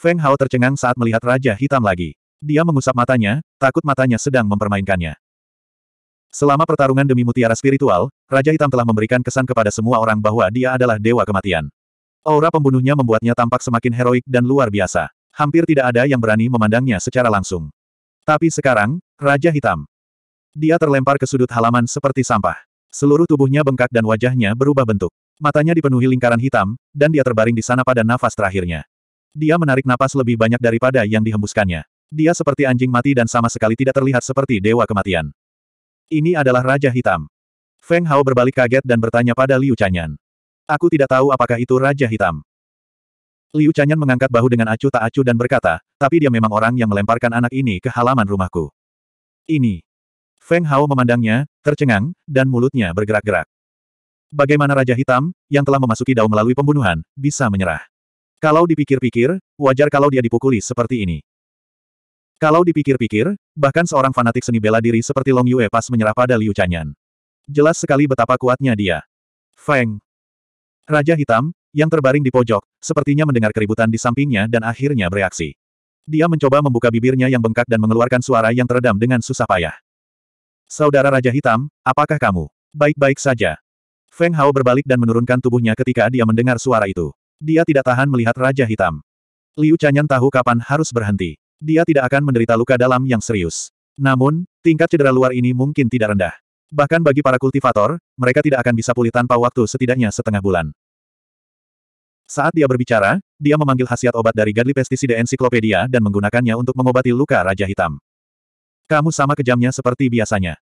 Feng Hao tercengang saat melihat Raja Hitam lagi. Dia mengusap matanya, takut matanya sedang mempermainkannya. Selama pertarungan demi mutiara spiritual, Raja Hitam telah memberikan kesan kepada semua orang bahwa dia adalah dewa kematian. Aura pembunuhnya membuatnya tampak semakin heroik dan luar biasa. Hampir tidak ada yang berani memandangnya secara langsung. Tapi sekarang, Raja Hitam. Dia terlempar ke sudut halaman seperti sampah. Seluruh tubuhnya bengkak dan wajahnya berubah bentuk. Matanya dipenuhi lingkaran hitam, dan dia terbaring di sana pada nafas terakhirnya. Dia menarik napas lebih banyak daripada yang dihembuskannya. Dia seperti anjing mati dan sama sekali tidak terlihat seperti dewa kematian. Ini adalah Raja Hitam. Feng Hao berbalik kaget dan bertanya pada Liu Chanyan. Aku tidak tahu apakah itu Raja Hitam. Liu Chanyan mengangkat bahu dengan acuh tak acuh dan berkata, tapi dia memang orang yang melemparkan anak ini ke halaman rumahku. Ini. Feng Hao memandangnya, tercengang, dan mulutnya bergerak-gerak. Bagaimana Raja Hitam, yang telah memasuki Dao melalui pembunuhan, bisa menyerah? Kalau dipikir-pikir, wajar kalau dia dipukuli seperti ini. Kalau dipikir-pikir, bahkan seorang fanatik seni bela diri seperti Long Yue pas menyerah pada Liu Chanyan. Jelas sekali betapa kuatnya dia. Feng. Raja Hitam, yang terbaring di pojok, sepertinya mendengar keributan di sampingnya dan akhirnya bereaksi. Dia mencoba membuka bibirnya yang bengkak dan mengeluarkan suara yang teredam dengan susah payah. Saudara Raja Hitam, apakah kamu? Baik-baik saja. Feng Hao berbalik dan menurunkan tubuhnya ketika dia mendengar suara itu. Dia tidak tahan melihat Raja Hitam. Liu Chanyan tahu kapan harus berhenti. Dia tidak akan menderita luka dalam yang serius. Namun, tingkat cedera luar ini mungkin tidak rendah. Bahkan bagi para kultivator, mereka tidak akan bisa pulih tanpa waktu setidaknya setengah bulan. Saat dia berbicara, dia memanggil khasiat obat dari Gadli Pestisida Ensiklopedia dan menggunakannya untuk mengobati luka Raja Hitam. Kamu sama kejamnya seperti biasanya.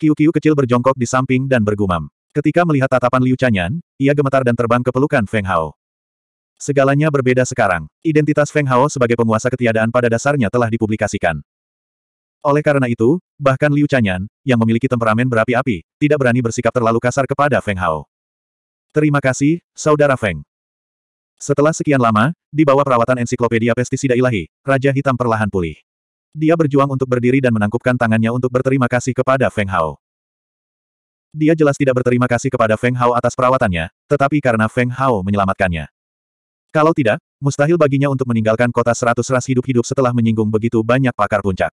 Kiu-kiu kecil berjongkok di samping dan bergumam. Ketika melihat tatapan Liu Chanyan, ia gemetar dan terbang ke pelukan Feng Hao. Segalanya berbeda sekarang. Identitas Feng Hao sebagai penguasa ketiadaan pada dasarnya telah dipublikasikan. Oleh karena itu, bahkan Liu Chanyan, yang memiliki temperamen berapi-api, tidak berani bersikap terlalu kasar kepada Feng Hao. Terima kasih, Saudara Feng. Setelah sekian lama, di bawah perawatan ensiklopedia pestisida ilahi, Raja Hitam perlahan pulih. Dia berjuang untuk berdiri dan menangkupkan tangannya untuk berterima kasih kepada Feng Hao. Dia jelas tidak berterima kasih kepada Feng Hao atas perawatannya, tetapi karena Feng Hao menyelamatkannya. Kalau tidak, mustahil baginya untuk meninggalkan kota seratus ras hidup-hidup setelah menyinggung begitu banyak pakar puncak.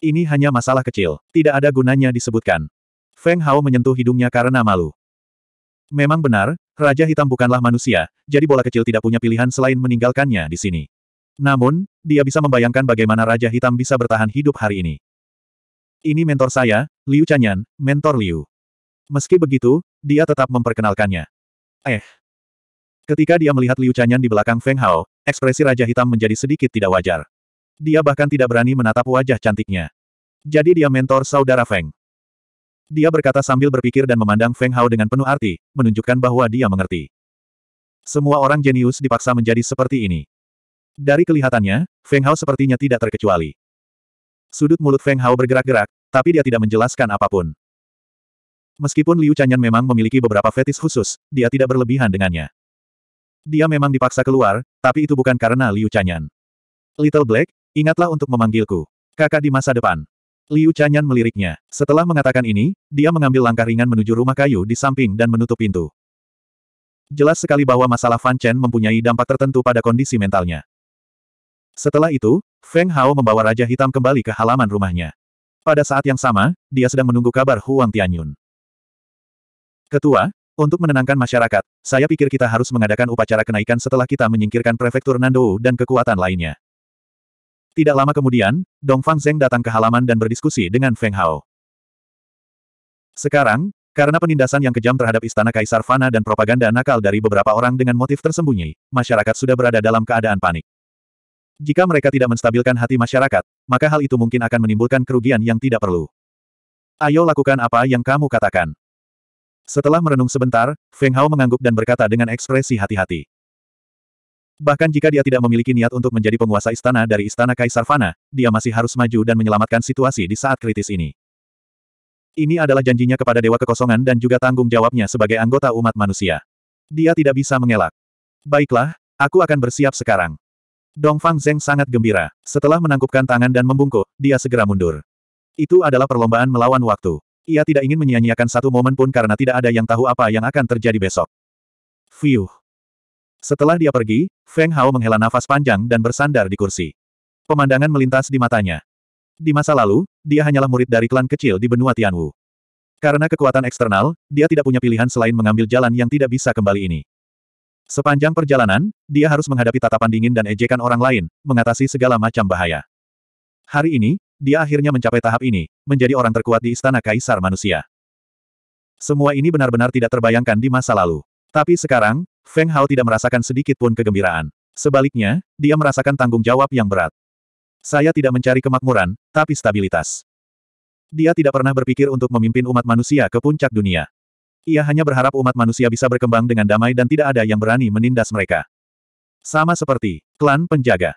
Ini hanya masalah kecil, tidak ada gunanya disebutkan. Feng Hao menyentuh hidungnya karena malu. Memang benar, Raja Hitam bukanlah manusia, jadi bola kecil tidak punya pilihan selain meninggalkannya di sini. Namun, dia bisa membayangkan bagaimana Raja Hitam bisa bertahan hidup hari ini. Ini mentor saya, Liu Chanyan, mentor Liu. Meski begitu, dia tetap memperkenalkannya. Eh, Ketika dia melihat Liu Chanyan di belakang Feng Hao, ekspresi Raja Hitam menjadi sedikit tidak wajar. Dia bahkan tidak berani menatap wajah cantiknya. Jadi dia mentor saudara Feng. Dia berkata sambil berpikir dan memandang Feng Hao dengan penuh arti, menunjukkan bahwa dia mengerti. Semua orang jenius dipaksa menjadi seperti ini. Dari kelihatannya, Feng Hao sepertinya tidak terkecuali. Sudut mulut Feng Hao bergerak-gerak, tapi dia tidak menjelaskan apapun. Meskipun Liu Chanyan memang memiliki beberapa fetis khusus, dia tidak berlebihan dengannya. Dia memang dipaksa keluar, tapi itu bukan karena Liu Chanyan. Little Black, ingatlah untuk memanggilku. Kakak di masa depan. Liu Chanyan meliriknya. Setelah mengatakan ini, dia mengambil langkah ringan menuju rumah kayu di samping dan menutup pintu. Jelas sekali bahwa masalah Fan Chen mempunyai dampak tertentu pada kondisi mentalnya. Setelah itu, Feng Hao membawa Raja Hitam kembali ke halaman rumahnya. Pada saat yang sama, dia sedang menunggu kabar Huang Tianyun. Ketua, untuk menenangkan masyarakat, saya pikir kita harus mengadakan upacara kenaikan setelah kita menyingkirkan prefektur Nando dan kekuatan lainnya. Tidak lama kemudian, Dong Fang Zeng datang ke halaman dan berdiskusi dengan Feng Hao. Sekarang, karena penindasan yang kejam terhadap istana Kaisar Fana dan propaganda nakal dari beberapa orang dengan motif tersembunyi, masyarakat sudah berada dalam keadaan panik. Jika mereka tidak menstabilkan hati masyarakat, maka hal itu mungkin akan menimbulkan kerugian yang tidak perlu. Ayo lakukan apa yang kamu katakan. Setelah merenung sebentar, Feng Hao mengangguk dan berkata dengan ekspresi hati-hati. Bahkan jika dia tidak memiliki niat untuk menjadi penguasa istana dari Istana Kaisar Fana, dia masih harus maju dan menyelamatkan situasi di saat kritis ini. Ini adalah janjinya kepada Dewa Kekosongan dan juga tanggung jawabnya sebagai anggota umat manusia. Dia tidak bisa mengelak. Baiklah, aku akan bersiap sekarang. Dong Fang Zeng sangat gembira. Setelah menangkupkan tangan dan membungkuk, dia segera mundur. Itu adalah perlombaan melawan waktu. Ia tidak ingin menyia-nyiakan satu momen pun karena tidak ada yang tahu apa yang akan terjadi besok. Fiuh. Setelah dia pergi, Feng Hao menghela nafas panjang dan bersandar di kursi. Pemandangan melintas di matanya. Di masa lalu, dia hanyalah murid dari klan kecil di benua Tianwu. Karena kekuatan eksternal, dia tidak punya pilihan selain mengambil jalan yang tidak bisa kembali ini. Sepanjang perjalanan, dia harus menghadapi tatapan dingin dan ejekan orang lain, mengatasi segala macam bahaya. Hari ini, dia akhirnya mencapai tahap ini, menjadi orang terkuat di istana kaisar manusia. Semua ini benar-benar tidak terbayangkan di masa lalu. Tapi sekarang, Feng Hao tidak merasakan sedikit pun kegembiraan. Sebaliknya, dia merasakan tanggung jawab yang berat. Saya tidak mencari kemakmuran, tapi stabilitas. Dia tidak pernah berpikir untuk memimpin umat manusia ke puncak dunia. Ia hanya berharap umat manusia bisa berkembang dengan damai dan tidak ada yang berani menindas mereka. Sama seperti klan penjaga.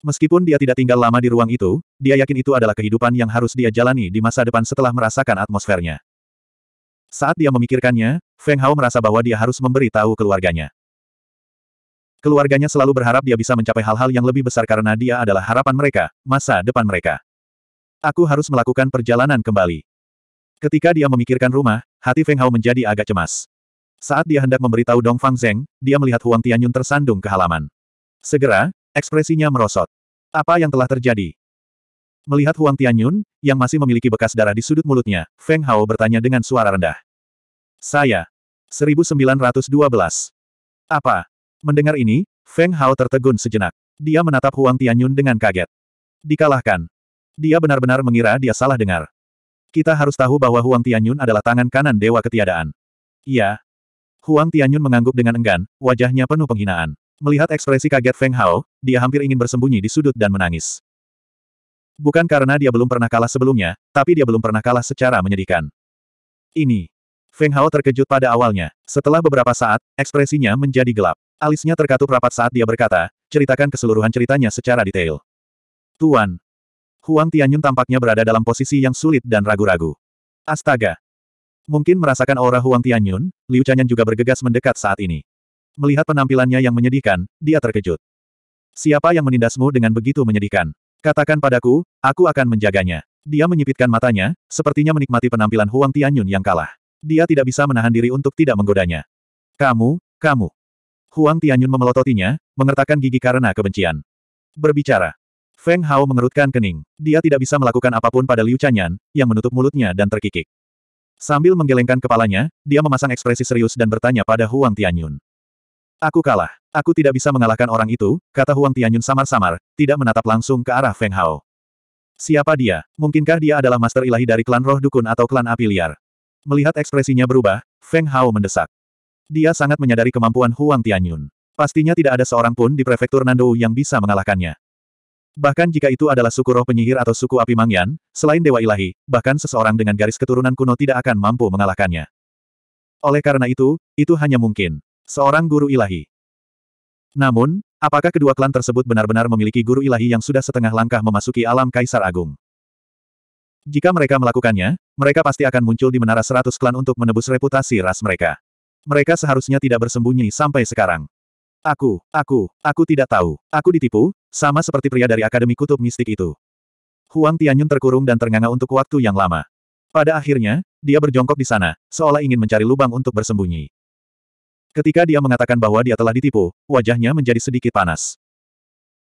Meskipun dia tidak tinggal lama di ruang itu, dia yakin itu adalah kehidupan yang harus dia jalani di masa depan setelah merasakan atmosfernya. Saat dia memikirkannya, Feng Hao merasa bahwa dia harus memberi tahu keluarganya. Keluarganya selalu berharap dia bisa mencapai hal-hal yang lebih besar karena dia adalah harapan mereka, masa depan mereka. Aku harus melakukan perjalanan kembali. Ketika dia memikirkan rumah, hati Feng Hao menjadi agak cemas. Saat dia hendak memberitahu Dong Fang Zeng, dia melihat Huang Tianyun tersandung ke halaman. Segera, Ekspresinya merosot. Apa yang telah terjadi? Melihat Huang Tianyun, yang masih memiliki bekas darah di sudut mulutnya, Feng Hao bertanya dengan suara rendah. Saya. 1912. Apa? Mendengar ini, Feng Hao tertegun sejenak. Dia menatap Huang Tianyun dengan kaget. Dikalahkan. Dia benar-benar mengira dia salah dengar. Kita harus tahu bahwa Huang Tianyun adalah tangan kanan Dewa Ketiadaan. Iya. Huang Tianyun mengangguk dengan enggan, wajahnya penuh penghinaan. Melihat ekspresi kaget Feng Hao, dia hampir ingin bersembunyi di sudut dan menangis. Bukan karena dia belum pernah kalah sebelumnya, tapi dia belum pernah kalah secara menyedihkan. Ini. Feng Hao terkejut pada awalnya. Setelah beberapa saat, ekspresinya menjadi gelap. Alisnya terkatup rapat saat dia berkata, ceritakan keseluruhan ceritanya secara detail. Tuan. Huang Tianyun tampaknya berada dalam posisi yang sulit dan ragu-ragu. Astaga. Mungkin merasakan aura Huang Tianyun, Liu Chanyan juga bergegas mendekat saat ini. Melihat penampilannya yang menyedihkan, dia terkejut. Siapa yang menindasmu dengan begitu menyedihkan? Katakan padaku, aku akan menjaganya. Dia menyipitkan matanya, sepertinya menikmati penampilan Huang Tianyun yang kalah. Dia tidak bisa menahan diri untuk tidak menggodanya. Kamu, kamu. Huang Tianyun memelototinya, mengertakkan gigi karena kebencian. Berbicara. Feng Hao mengerutkan kening. Dia tidak bisa melakukan apapun pada Liu Chanyan, yang menutup mulutnya dan terkikik. Sambil menggelengkan kepalanya, dia memasang ekspresi serius dan bertanya pada Huang Tianyun. Aku kalah. Aku tidak bisa mengalahkan orang itu, kata Huang Tianyun samar-samar, tidak menatap langsung ke arah Feng Hao. Siapa dia? Mungkinkah dia adalah master ilahi dari klan roh dukun atau klan api liar? Melihat ekspresinya berubah, Feng Hao mendesak. Dia sangat menyadari kemampuan Huang Tianyun. Pastinya tidak ada seorang pun di prefektur Nandou yang bisa mengalahkannya. Bahkan jika itu adalah suku roh penyihir atau suku api mangyan, selain dewa ilahi, bahkan seseorang dengan garis keturunan kuno tidak akan mampu mengalahkannya. Oleh karena itu, itu hanya mungkin. Seorang guru ilahi. Namun, apakah kedua klan tersebut benar-benar memiliki guru ilahi yang sudah setengah langkah memasuki alam Kaisar Agung? Jika mereka melakukannya, mereka pasti akan muncul di menara seratus klan untuk menebus reputasi ras mereka. Mereka seharusnya tidak bersembunyi sampai sekarang. Aku, aku, aku tidak tahu. Aku ditipu, sama seperti pria dari Akademi Kutub Mistik itu. Huang Tianyun terkurung dan ternganga untuk waktu yang lama. Pada akhirnya, dia berjongkok di sana, seolah ingin mencari lubang untuk bersembunyi. Ketika dia mengatakan bahwa dia telah ditipu, wajahnya menjadi sedikit panas.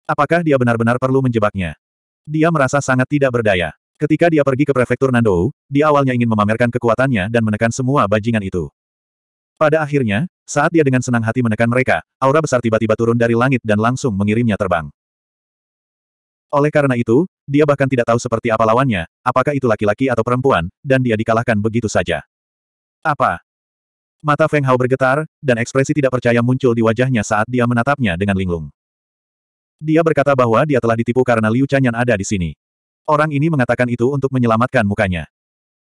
Apakah dia benar-benar perlu menjebaknya? Dia merasa sangat tidak berdaya. Ketika dia pergi ke prefektur Nandou, dia awalnya ingin memamerkan kekuatannya dan menekan semua bajingan itu. Pada akhirnya, saat dia dengan senang hati menekan mereka, aura besar tiba-tiba turun dari langit dan langsung mengirimnya terbang. Oleh karena itu, dia bahkan tidak tahu seperti apa lawannya, apakah itu laki-laki atau perempuan, dan dia dikalahkan begitu saja. Apa? Mata Feng Hao bergetar, dan ekspresi tidak percaya muncul di wajahnya saat dia menatapnya dengan linglung. Dia berkata bahwa dia telah ditipu karena Liu Chanyan ada di sini. Orang ini mengatakan itu untuk menyelamatkan mukanya.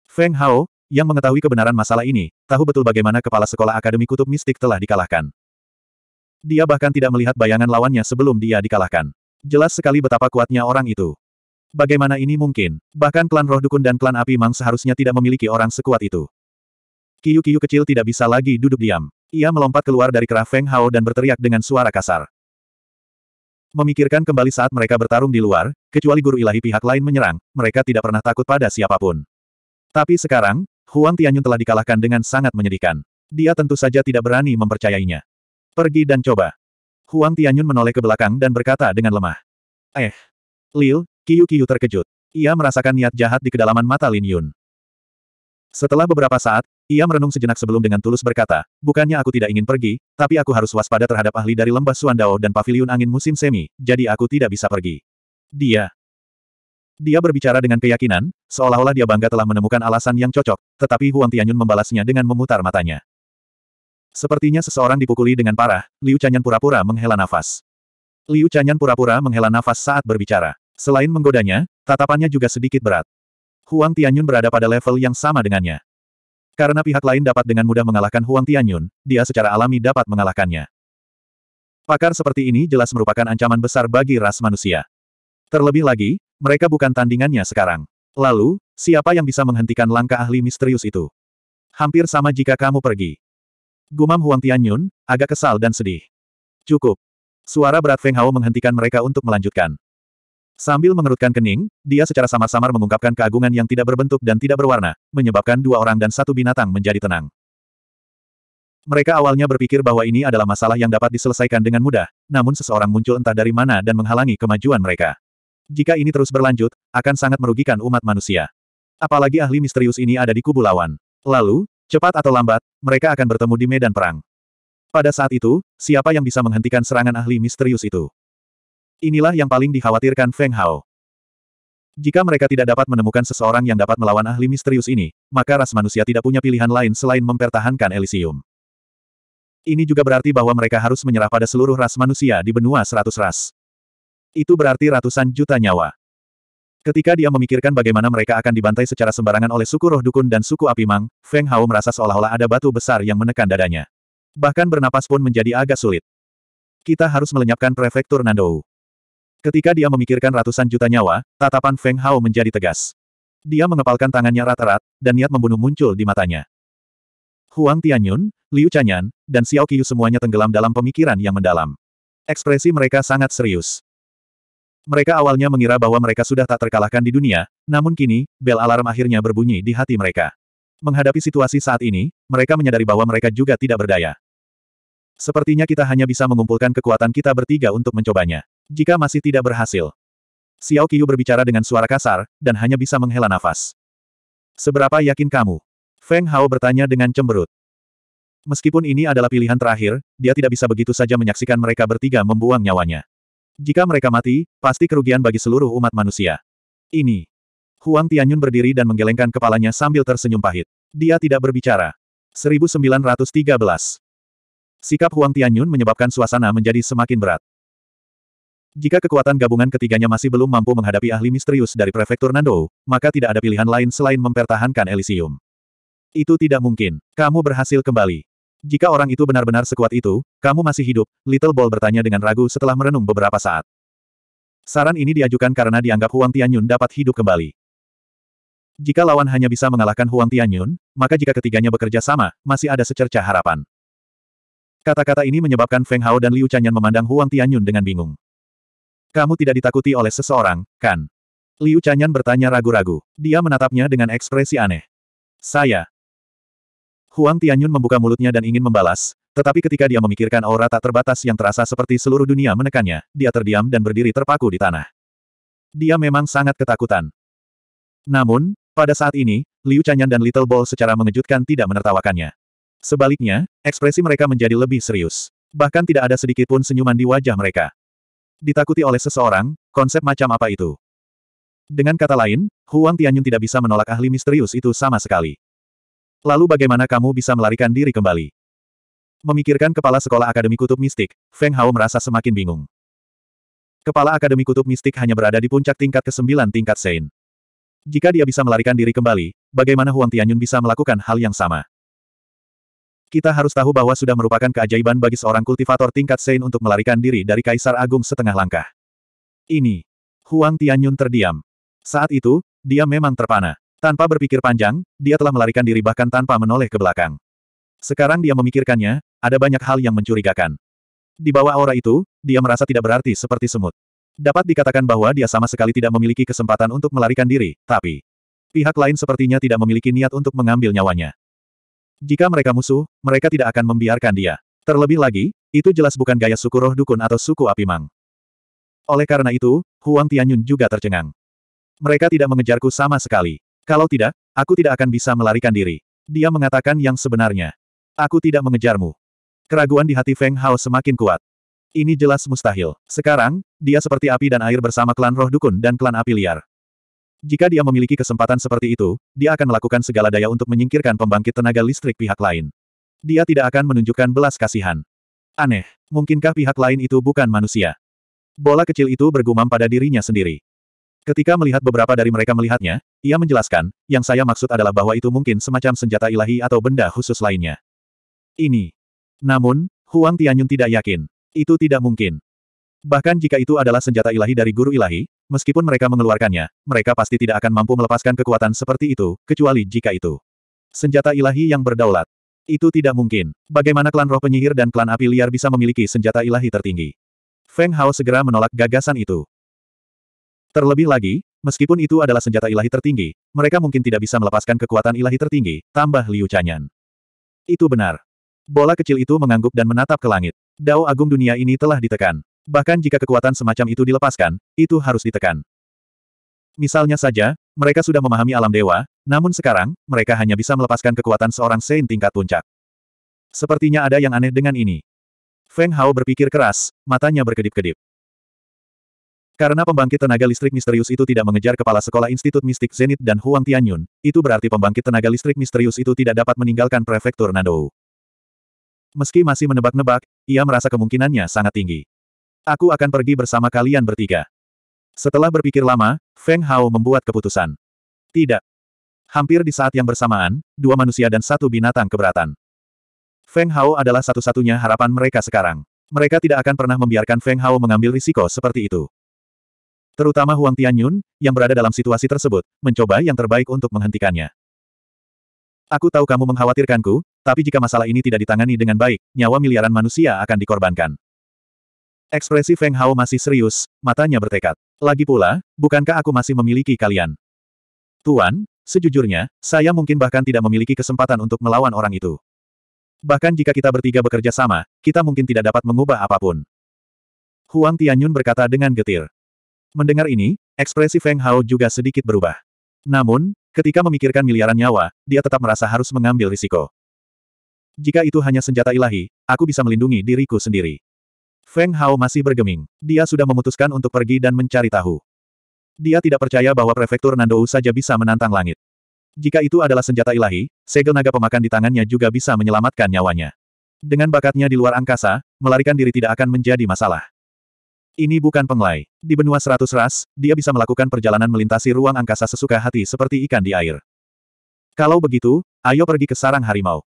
Feng Hao, yang mengetahui kebenaran masalah ini, tahu betul bagaimana kepala sekolah Akademi Kutub Mistik telah dikalahkan. Dia bahkan tidak melihat bayangan lawannya sebelum dia dikalahkan. Jelas sekali betapa kuatnya orang itu. Bagaimana ini mungkin? Bahkan klan roh dukun dan klan api mang seharusnya tidak memiliki orang sekuat itu. Kiyu-kiyu kecil tidak bisa lagi duduk diam. Ia melompat keluar dari kerah Feng Hao dan berteriak dengan suara kasar. Memikirkan kembali saat mereka bertarung di luar, kecuali guru ilahi pihak lain menyerang, mereka tidak pernah takut pada siapapun. Tapi sekarang, Huang Tianyun telah dikalahkan dengan sangat menyedihkan. Dia tentu saja tidak berani mempercayainya. Pergi dan coba. Huang Tianyun menoleh ke belakang dan berkata dengan lemah. Eh. Lil, Kiyu Kiyu terkejut. Ia merasakan niat jahat di kedalaman mata Lin Yun. Setelah beberapa saat, ia merenung sejenak sebelum dengan tulus berkata, bukannya aku tidak ingin pergi, tapi aku harus waspada terhadap ahli dari lembah Suandao dan paviliun angin musim semi, jadi aku tidak bisa pergi. Dia. Dia berbicara dengan keyakinan, seolah-olah dia bangga telah menemukan alasan yang cocok, tetapi Huang Tianyun membalasnya dengan memutar matanya. Sepertinya seseorang dipukuli dengan parah, Liu Chanyan pura-pura menghela nafas. Liu Chanyan pura-pura menghela nafas saat berbicara. Selain menggodanya, tatapannya juga sedikit berat. Huang Tianyun berada pada level yang sama dengannya. Karena pihak lain dapat dengan mudah mengalahkan Huang Tianyun, dia secara alami dapat mengalahkannya. Pakar seperti ini jelas merupakan ancaman besar bagi ras manusia. Terlebih lagi, mereka bukan tandingannya sekarang. Lalu, siapa yang bisa menghentikan langkah ahli misterius itu? Hampir sama jika kamu pergi. Gumam Huang Tianyun, agak kesal dan sedih. Cukup. Suara berat Feng Hao menghentikan mereka untuk melanjutkan. Sambil mengerutkan kening, dia secara samar-samar mengungkapkan keagungan yang tidak berbentuk dan tidak berwarna, menyebabkan dua orang dan satu binatang menjadi tenang. Mereka awalnya berpikir bahwa ini adalah masalah yang dapat diselesaikan dengan mudah, namun seseorang muncul entah dari mana dan menghalangi kemajuan mereka. Jika ini terus berlanjut, akan sangat merugikan umat manusia. Apalagi ahli misterius ini ada di kubu lawan. Lalu, cepat atau lambat, mereka akan bertemu di medan perang. Pada saat itu, siapa yang bisa menghentikan serangan ahli misterius itu? Inilah yang paling dikhawatirkan Feng Hao. Jika mereka tidak dapat menemukan seseorang yang dapat melawan ahli misterius ini, maka ras manusia tidak punya pilihan lain selain mempertahankan Elysium. Ini juga berarti bahwa mereka harus menyerah pada seluruh ras manusia di benua seratus ras. Itu berarti ratusan juta nyawa. Ketika dia memikirkan bagaimana mereka akan dibantai secara sembarangan oleh suku roh dukun dan suku api mang, Feng Hao merasa seolah-olah ada batu besar yang menekan dadanya. Bahkan bernapas pun menjadi agak sulit. Kita harus melenyapkan prefektur Nandou. Ketika dia memikirkan ratusan juta nyawa, tatapan Feng Hao menjadi tegas. Dia mengepalkan tangannya rata-rat, dan niat membunuh muncul di matanya. Huang Tianyun, Liu Chanyan, dan Xiao Qiyu semuanya tenggelam dalam pemikiran yang mendalam. Ekspresi mereka sangat serius. Mereka awalnya mengira bahwa mereka sudah tak terkalahkan di dunia, namun kini, bel alarm akhirnya berbunyi di hati mereka. Menghadapi situasi saat ini, mereka menyadari bahwa mereka juga tidak berdaya. Sepertinya kita hanya bisa mengumpulkan kekuatan kita bertiga untuk mencobanya. Jika masih tidak berhasil. Xiao Qiyu berbicara dengan suara kasar, dan hanya bisa menghela nafas. Seberapa yakin kamu? Feng Hao bertanya dengan cemberut. Meskipun ini adalah pilihan terakhir, dia tidak bisa begitu saja menyaksikan mereka bertiga membuang nyawanya. Jika mereka mati, pasti kerugian bagi seluruh umat manusia. Ini. Huang Tianyun berdiri dan menggelengkan kepalanya sambil tersenyum pahit. Dia tidak berbicara. 1913. Sikap Huang Tianyun menyebabkan suasana menjadi semakin berat. Jika kekuatan gabungan ketiganya masih belum mampu menghadapi ahli misterius dari prefektur Nando, maka tidak ada pilihan lain selain mempertahankan Elysium. Itu tidak mungkin. Kamu berhasil kembali. Jika orang itu benar-benar sekuat itu, kamu masih hidup, Little Ball bertanya dengan ragu setelah merenung beberapa saat. Saran ini diajukan karena dianggap Huang Tianyun dapat hidup kembali. Jika lawan hanya bisa mengalahkan Huang Tianyun, maka jika ketiganya bekerja sama, masih ada secerca harapan. Kata-kata ini menyebabkan Feng Hao dan Liu Chanyan memandang Huang Tianyun dengan bingung. Kamu tidak ditakuti oleh seseorang, kan? Liu Chanyan bertanya ragu-ragu. Dia menatapnya dengan ekspresi aneh. Saya. Huang Tianyun membuka mulutnya dan ingin membalas, tetapi ketika dia memikirkan aura tak terbatas yang terasa seperti seluruh dunia menekannya, dia terdiam dan berdiri terpaku di tanah. Dia memang sangat ketakutan. Namun, pada saat ini, Liu Chanyan dan Little Ball secara mengejutkan tidak menertawakannya. Sebaliknya, ekspresi mereka menjadi lebih serius. Bahkan tidak ada sedikit pun senyuman di wajah mereka. Ditakuti oleh seseorang, konsep macam apa itu? Dengan kata lain, Huang Tianyun tidak bisa menolak ahli misterius itu sama sekali. Lalu bagaimana kamu bisa melarikan diri kembali? Memikirkan kepala sekolah akademi kutub mistik, Feng Hao merasa semakin bingung. Kepala akademi kutub mistik hanya berada di puncak tingkat ke-9 tingkat Sein. Jika dia bisa melarikan diri kembali, bagaimana Huang Tianyun bisa melakukan hal yang sama? Kita harus tahu bahwa sudah merupakan keajaiban bagi seorang kultivator tingkat Sein untuk melarikan diri dari Kaisar Agung setengah langkah. Ini. Huang Tianyun terdiam. Saat itu, dia memang terpana. Tanpa berpikir panjang, dia telah melarikan diri bahkan tanpa menoleh ke belakang. Sekarang dia memikirkannya, ada banyak hal yang mencurigakan. Di bawah aura itu, dia merasa tidak berarti seperti semut. Dapat dikatakan bahwa dia sama sekali tidak memiliki kesempatan untuk melarikan diri, tapi pihak lain sepertinya tidak memiliki niat untuk mengambil nyawanya. Jika mereka musuh, mereka tidak akan membiarkan dia. Terlebih lagi, itu jelas bukan gaya suku roh dukun atau suku api mang. Oleh karena itu, Huang Tianyun juga tercengang. Mereka tidak mengejarku sama sekali. Kalau tidak, aku tidak akan bisa melarikan diri. Dia mengatakan yang sebenarnya. Aku tidak mengejarmu. Keraguan di hati Feng Hao semakin kuat. Ini jelas mustahil. Sekarang, dia seperti api dan air bersama klan roh dukun dan klan api liar. Jika dia memiliki kesempatan seperti itu, dia akan melakukan segala daya untuk menyingkirkan pembangkit tenaga listrik pihak lain. Dia tidak akan menunjukkan belas kasihan. Aneh, mungkinkah pihak lain itu bukan manusia? Bola kecil itu bergumam pada dirinya sendiri. Ketika melihat beberapa dari mereka melihatnya, ia menjelaskan, yang saya maksud adalah bahwa itu mungkin semacam senjata ilahi atau benda khusus lainnya. Ini. Namun, Huang Tianyun tidak yakin. Itu tidak mungkin. Bahkan jika itu adalah senjata ilahi dari guru ilahi, Meskipun mereka mengeluarkannya, mereka pasti tidak akan mampu melepaskan kekuatan seperti itu, kecuali jika itu. Senjata ilahi yang berdaulat. Itu tidak mungkin. Bagaimana klan roh penyihir dan klan api liar bisa memiliki senjata ilahi tertinggi? Feng Hao segera menolak gagasan itu. Terlebih lagi, meskipun itu adalah senjata ilahi tertinggi, mereka mungkin tidak bisa melepaskan kekuatan ilahi tertinggi, tambah Liu Canyan. Itu benar. Bola kecil itu mengangguk dan menatap ke langit. Dao agung dunia ini telah ditekan. Bahkan jika kekuatan semacam itu dilepaskan, itu harus ditekan. Misalnya saja, mereka sudah memahami alam dewa, namun sekarang, mereka hanya bisa melepaskan kekuatan seorang Sein tingkat puncak. Sepertinya ada yang aneh dengan ini. Feng Hao berpikir keras, matanya berkedip-kedip. Karena pembangkit tenaga listrik misterius itu tidak mengejar kepala sekolah Institut Mistik Zenit dan Huang Tianyun, itu berarti pembangkit tenaga listrik misterius itu tidak dapat meninggalkan prefektur Nandou. Meski masih menebak-nebak, ia merasa kemungkinannya sangat tinggi. Aku akan pergi bersama kalian bertiga. Setelah berpikir lama, Feng Hao membuat keputusan. Tidak. Hampir di saat yang bersamaan, dua manusia dan satu binatang keberatan. Feng Hao adalah satu-satunya harapan mereka sekarang. Mereka tidak akan pernah membiarkan Feng Hao mengambil risiko seperti itu. Terutama Huang Tianyun, yang berada dalam situasi tersebut, mencoba yang terbaik untuk menghentikannya. Aku tahu kamu mengkhawatirkanku, tapi jika masalah ini tidak ditangani dengan baik, nyawa miliaran manusia akan dikorbankan. Ekspresi Feng Hao masih serius, matanya bertekad. Lagi pula, bukankah aku masih memiliki kalian? Tuan, sejujurnya, saya mungkin bahkan tidak memiliki kesempatan untuk melawan orang itu. Bahkan jika kita bertiga bekerja sama, kita mungkin tidak dapat mengubah apapun. Huang Tianyun berkata dengan getir. Mendengar ini, ekspresi Feng Hao juga sedikit berubah. Namun, ketika memikirkan miliaran nyawa, dia tetap merasa harus mengambil risiko. Jika itu hanya senjata ilahi, aku bisa melindungi diriku sendiri. Feng Hao masih bergeming. Dia sudah memutuskan untuk pergi dan mencari tahu. Dia tidak percaya bahwa prefektur Nandou saja bisa menantang langit. Jika itu adalah senjata ilahi, segel naga pemakan di tangannya juga bisa menyelamatkan nyawanya. Dengan bakatnya di luar angkasa, melarikan diri tidak akan menjadi masalah. Ini bukan penglai. Di benua seratus ras, dia bisa melakukan perjalanan melintasi ruang angkasa sesuka hati seperti ikan di air. Kalau begitu, ayo pergi ke sarang harimau.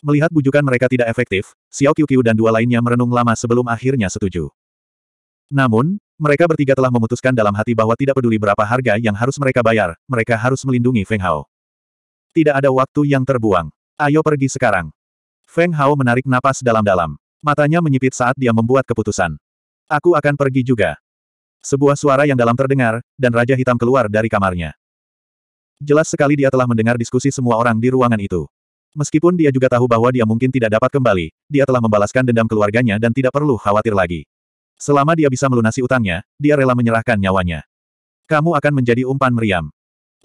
Melihat bujukan mereka tidak efektif, Xiao Qiuqiu dan dua lainnya merenung lama sebelum akhirnya setuju. Namun, mereka bertiga telah memutuskan dalam hati bahwa tidak peduli berapa harga yang harus mereka bayar, mereka harus melindungi Feng Hao. Tidak ada waktu yang terbuang. Ayo pergi sekarang. Feng Hao menarik napas dalam-dalam. Matanya menyipit saat dia membuat keputusan. Aku akan pergi juga. Sebuah suara yang dalam terdengar, dan Raja Hitam keluar dari kamarnya. Jelas sekali dia telah mendengar diskusi semua orang di ruangan itu. Meskipun dia juga tahu bahwa dia mungkin tidak dapat kembali, dia telah membalaskan dendam keluarganya dan tidak perlu khawatir lagi. Selama dia bisa melunasi utangnya, dia rela menyerahkan nyawanya. Kamu akan menjadi umpan meriam.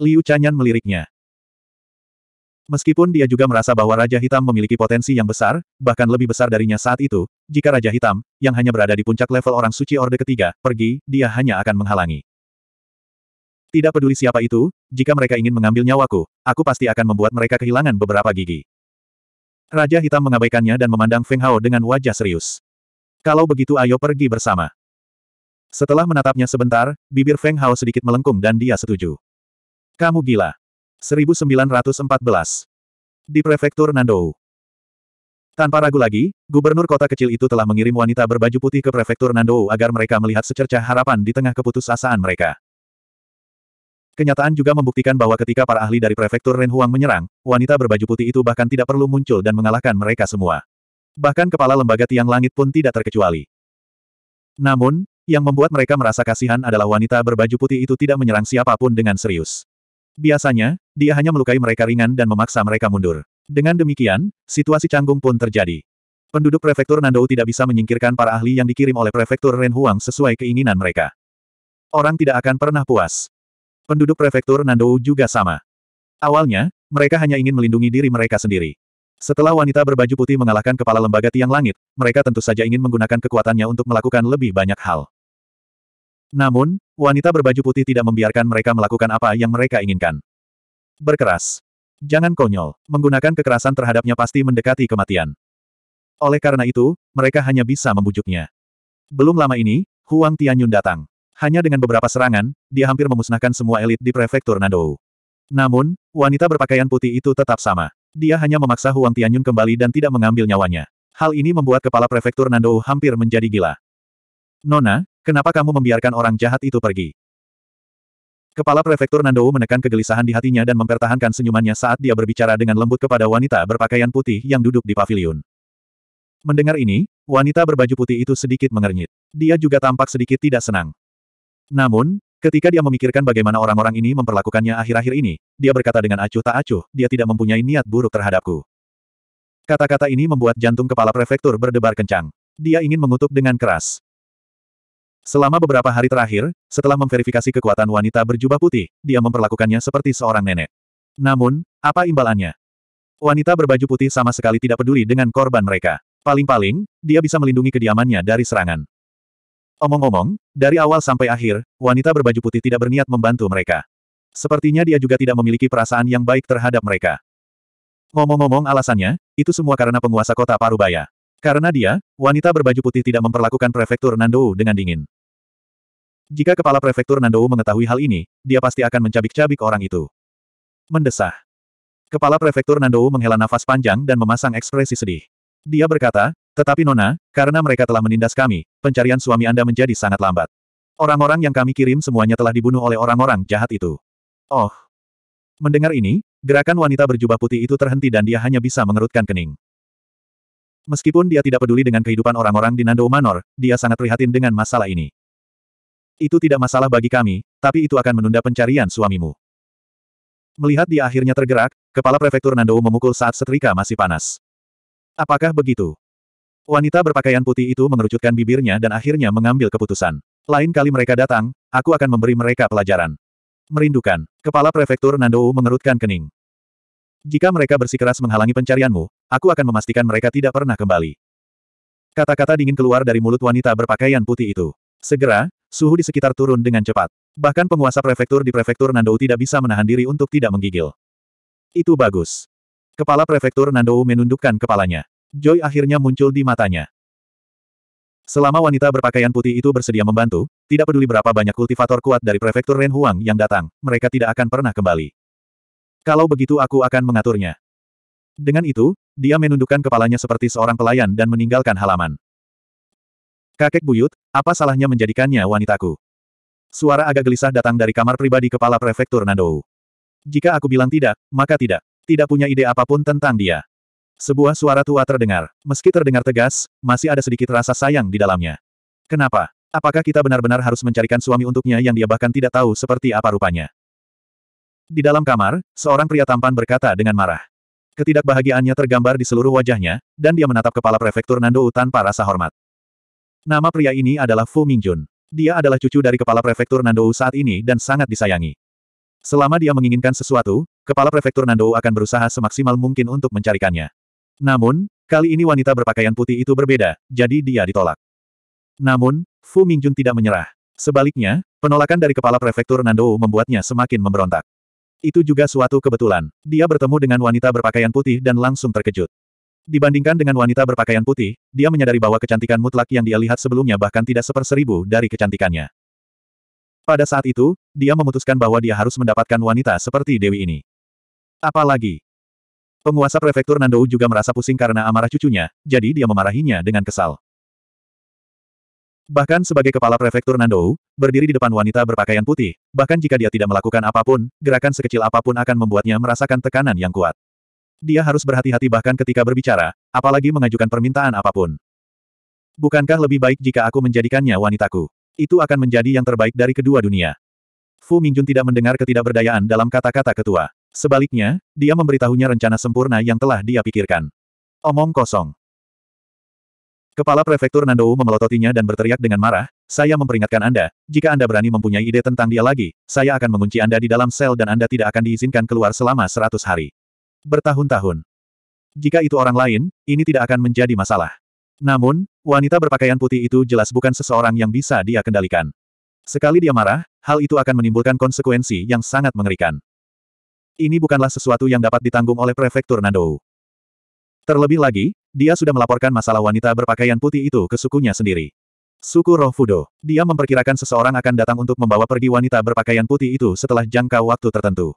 Liu Chanyan meliriknya. Meskipun dia juga merasa bahwa Raja Hitam memiliki potensi yang besar, bahkan lebih besar darinya saat itu, jika Raja Hitam, yang hanya berada di puncak level orang suci Orde Ketiga, pergi, dia hanya akan menghalangi. Tidak peduli siapa itu, jika mereka ingin mengambil nyawaku, aku pasti akan membuat mereka kehilangan beberapa gigi. Raja Hitam mengabaikannya dan memandang Feng Hao dengan wajah serius. Kalau begitu ayo pergi bersama. Setelah menatapnya sebentar, bibir Feng Hao sedikit melengkung dan dia setuju. Kamu gila. 1914 Di prefektur Nandou. Tanpa ragu lagi, gubernur kota kecil itu telah mengirim wanita berbaju putih ke prefektur Nandou agar mereka melihat secercah harapan di tengah keputusasaan mereka. Kenyataan juga membuktikan bahwa ketika para ahli dari prefektur Renhuang menyerang, wanita berbaju putih itu bahkan tidak perlu muncul dan mengalahkan mereka semua. Bahkan kepala lembaga tiang langit pun tidak terkecuali. Namun, yang membuat mereka merasa kasihan adalah wanita berbaju putih itu tidak menyerang siapapun dengan serius. Biasanya, dia hanya melukai mereka ringan dan memaksa mereka mundur. Dengan demikian, situasi canggung pun terjadi. Penduduk prefektur Nandou tidak bisa menyingkirkan para ahli yang dikirim oleh prefektur Renhuang sesuai keinginan mereka. Orang tidak akan pernah puas. Penduduk prefektur Nandou juga sama. Awalnya, mereka hanya ingin melindungi diri mereka sendiri. Setelah wanita berbaju putih mengalahkan kepala lembaga tiang langit, mereka tentu saja ingin menggunakan kekuatannya untuk melakukan lebih banyak hal. Namun, wanita berbaju putih tidak membiarkan mereka melakukan apa yang mereka inginkan. Berkeras. Jangan konyol, menggunakan kekerasan terhadapnya pasti mendekati kematian. Oleh karena itu, mereka hanya bisa membujuknya. Belum lama ini, Huang Tianyun datang. Hanya dengan beberapa serangan, dia hampir memusnahkan semua elit di prefektur Nandou. Namun, wanita berpakaian putih itu tetap sama. Dia hanya memaksa Huang Tianyun kembali dan tidak mengambil nyawanya. Hal ini membuat kepala prefektur Nandou hampir menjadi gila. Nona, kenapa kamu membiarkan orang jahat itu pergi? Kepala prefektur Nandou menekan kegelisahan di hatinya dan mempertahankan senyumannya saat dia berbicara dengan lembut kepada wanita berpakaian putih yang duduk di pavilion. Mendengar ini, wanita berbaju putih itu sedikit mengernyit. Dia juga tampak sedikit tidak senang. Namun, ketika dia memikirkan bagaimana orang-orang ini memperlakukannya akhir-akhir ini, dia berkata dengan acuh tak acuh, dia tidak mempunyai niat buruk terhadapku. Kata-kata ini membuat jantung kepala prefektur berdebar kencang. Dia ingin mengutuk dengan keras. Selama beberapa hari terakhir, setelah memverifikasi kekuatan wanita berjubah putih, dia memperlakukannya seperti seorang nenek. Namun, apa imbalannya? Wanita berbaju putih sama sekali tidak peduli dengan korban mereka. Paling-paling, dia bisa melindungi kediamannya dari serangan. Omong-omong, dari awal sampai akhir, wanita berbaju putih tidak berniat membantu mereka. Sepertinya dia juga tidak memiliki perasaan yang baik terhadap mereka. Omong-omong, alasannya, itu semua karena penguasa kota Parubaya. Karena dia, wanita berbaju putih tidak memperlakukan prefektur Nandou dengan dingin. Jika kepala prefektur Nandou mengetahui hal ini, dia pasti akan mencabik-cabik orang itu. Mendesah. Kepala prefektur Nandou menghela nafas panjang dan memasang ekspresi sedih. Dia berkata, tetapi Nona, karena mereka telah menindas kami, pencarian suami Anda menjadi sangat lambat. Orang-orang yang kami kirim semuanya telah dibunuh oleh orang-orang jahat itu. Oh. Mendengar ini, gerakan wanita berjubah putih itu terhenti dan dia hanya bisa mengerutkan kening. Meskipun dia tidak peduli dengan kehidupan orang-orang di Nando Manor, dia sangat prihatin dengan masalah ini. Itu tidak masalah bagi kami, tapi itu akan menunda pencarian suamimu. Melihat dia akhirnya tergerak, kepala prefektur Nando memukul saat setrika masih panas. Apakah begitu? Wanita berpakaian putih itu mengerucutkan bibirnya dan akhirnya mengambil keputusan. Lain kali mereka datang, aku akan memberi mereka pelajaran. Merindukan. Kepala Prefektur Nandou mengerutkan kening. Jika mereka bersikeras menghalangi pencarianmu, aku akan memastikan mereka tidak pernah kembali. Kata-kata dingin keluar dari mulut wanita berpakaian putih itu. Segera, suhu di sekitar turun dengan cepat. Bahkan penguasa prefektur di prefektur Nandou tidak bisa menahan diri untuk tidak menggigil. Itu bagus. Kepala prefektur Nandou menundukkan kepalanya. Joy akhirnya muncul di matanya. Selama wanita berpakaian putih itu bersedia membantu, tidak peduli berapa banyak kultivator kuat dari prefektur Ren Huang yang datang, mereka tidak akan pernah kembali. Kalau begitu aku akan mengaturnya. Dengan itu, dia menundukkan kepalanya seperti seorang pelayan dan meninggalkan halaman. Kakek buyut, apa salahnya menjadikannya wanitaku? Suara agak gelisah datang dari kamar pribadi kepala prefektur Nandou. Jika aku bilang tidak, maka tidak. Tidak punya ide apapun tentang dia. Sebuah suara tua terdengar. Meski terdengar tegas, masih ada sedikit rasa sayang di dalamnya. Kenapa? Apakah kita benar-benar harus mencarikan suami untuknya yang dia bahkan tidak tahu seperti apa rupanya? Di dalam kamar, seorang pria tampan berkata dengan marah. Ketidakbahagiaannya tergambar di seluruh wajahnya, dan dia menatap kepala prefektur Nando tanpa rasa hormat. Nama pria ini adalah Fu Mingjun. Dia adalah cucu dari kepala prefektur Nando saat ini dan sangat disayangi. Selama dia menginginkan sesuatu, kepala prefektur Nando akan berusaha semaksimal mungkin untuk mencarikannya. Namun, kali ini wanita berpakaian putih itu berbeda, jadi dia ditolak. Namun, Fu Mingjun tidak menyerah. Sebaliknya, penolakan dari kepala prefektur Nando membuatnya semakin memberontak. Itu juga suatu kebetulan. Dia bertemu dengan wanita berpakaian putih dan langsung terkejut. Dibandingkan dengan wanita berpakaian putih, dia menyadari bahwa kecantikan mutlak yang dia lihat sebelumnya bahkan tidak seperseribu dari kecantikannya. Pada saat itu, dia memutuskan bahwa dia harus mendapatkan wanita seperti Dewi ini. Apalagi, Penguasa prefektur Nandou juga merasa pusing karena amarah cucunya, jadi dia memarahinya dengan kesal. Bahkan sebagai kepala prefektur Nandou, berdiri di depan wanita berpakaian putih, bahkan jika dia tidak melakukan apapun, gerakan sekecil apapun akan membuatnya merasakan tekanan yang kuat. Dia harus berhati-hati bahkan ketika berbicara, apalagi mengajukan permintaan apapun. Bukankah lebih baik jika aku menjadikannya wanitaku? Itu akan menjadi yang terbaik dari kedua dunia. Fu Mingjun tidak mendengar ketidakberdayaan dalam kata-kata ketua. Sebaliknya, dia memberitahunya rencana sempurna yang telah dia pikirkan. Omong kosong. Kepala Prefektur Nandou memelototinya dan berteriak dengan marah, saya memperingatkan Anda, jika Anda berani mempunyai ide tentang dia lagi, saya akan mengunci Anda di dalam sel dan Anda tidak akan diizinkan keluar selama seratus hari. Bertahun-tahun. Jika itu orang lain, ini tidak akan menjadi masalah. Namun, wanita berpakaian putih itu jelas bukan seseorang yang bisa dia kendalikan. Sekali dia marah, hal itu akan menimbulkan konsekuensi yang sangat mengerikan. Ini bukanlah sesuatu yang dapat ditanggung oleh Prefektur Nando. Terlebih lagi, dia sudah melaporkan masalah wanita berpakaian putih itu ke sukunya sendiri. Suku Roh Fudo. Dia memperkirakan seseorang akan datang untuk membawa pergi wanita berpakaian putih itu setelah jangka waktu tertentu.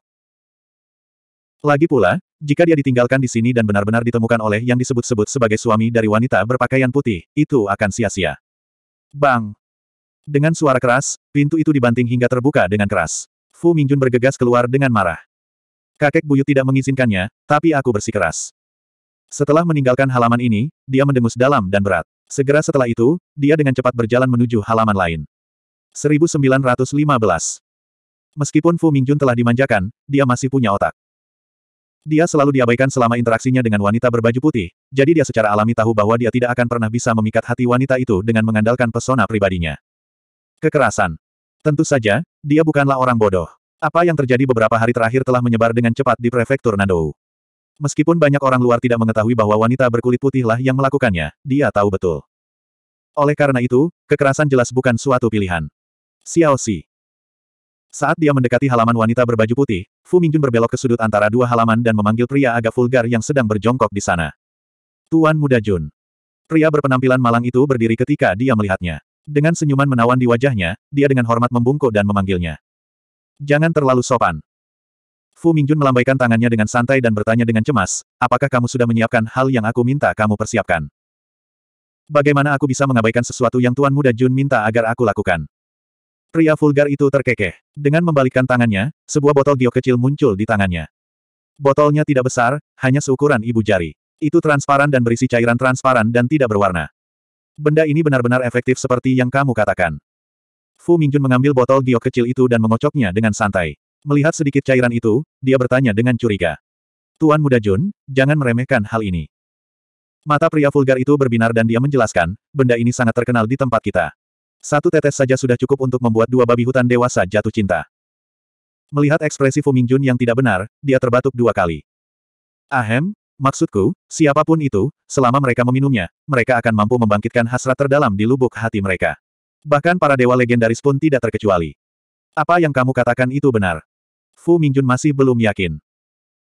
Lagi pula, jika dia ditinggalkan di sini dan benar-benar ditemukan oleh yang disebut-sebut sebagai suami dari wanita berpakaian putih, itu akan sia-sia. Bang! Dengan suara keras, pintu itu dibanting hingga terbuka dengan keras. Fu Mingjun bergegas keluar dengan marah. Kakek buyut tidak mengizinkannya, tapi aku bersikeras. Setelah meninggalkan halaman ini, dia mendengus dalam dan berat. Segera setelah itu, dia dengan cepat berjalan menuju halaman lain. 1915 Meskipun Fu Mingjun telah dimanjakan, dia masih punya otak. Dia selalu diabaikan selama interaksinya dengan wanita berbaju putih, jadi dia secara alami tahu bahwa dia tidak akan pernah bisa memikat hati wanita itu dengan mengandalkan pesona pribadinya. Kekerasan. Tentu saja, dia bukanlah orang bodoh. Apa yang terjadi beberapa hari terakhir telah menyebar dengan cepat di prefektur Nandou. Meskipun banyak orang luar tidak mengetahui bahwa wanita berkulit putihlah yang melakukannya, dia tahu betul. Oleh karena itu, kekerasan jelas bukan suatu pilihan. Xiao Si. Saat dia mendekati halaman wanita berbaju putih, Fu Mingjun berbelok ke sudut antara dua halaman dan memanggil pria agak vulgar yang sedang berjongkok di sana. Tuan Muda Jun. Pria berpenampilan malang itu berdiri ketika dia melihatnya. Dengan senyuman menawan di wajahnya, dia dengan hormat membungkuk dan memanggilnya. Jangan terlalu sopan. Fu Mingjun melambaikan tangannya dengan santai dan bertanya dengan cemas, apakah kamu sudah menyiapkan hal yang aku minta kamu persiapkan? Bagaimana aku bisa mengabaikan sesuatu yang Tuan Muda Jun minta agar aku lakukan? Pria vulgar itu terkekeh. Dengan membalikkan tangannya, sebuah botol giok kecil muncul di tangannya. Botolnya tidak besar, hanya seukuran ibu jari. Itu transparan dan berisi cairan transparan dan tidak berwarna. Benda ini benar-benar efektif seperti yang kamu katakan. Fu Mingjun mengambil botol giok kecil itu dan mengocoknya dengan santai. Melihat sedikit cairan itu, dia bertanya dengan curiga. Tuan muda Jun, jangan meremehkan hal ini. Mata pria vulgar itu berbinar dan dia menjelaskan, benda ini sangat terkenal di tempat kita. Satu tetes saja sudah cukup untuk membuat dua babi hutan dewasa jatuh cinta. Melihat ekspresi Fu Mingjun yang tidak benar, dia terbatuk dua kali. Ahem, maksudku, siapapun itu, selama mereka meminumnya, mereka akan mampu membangkitkan hasrat terdalam di lubuk hati mereka. Bahkan para dewa legendaris pun tidak terkecuali. Apa yang kamu katakan itu benar? Fu Mingjun masih belum yakin.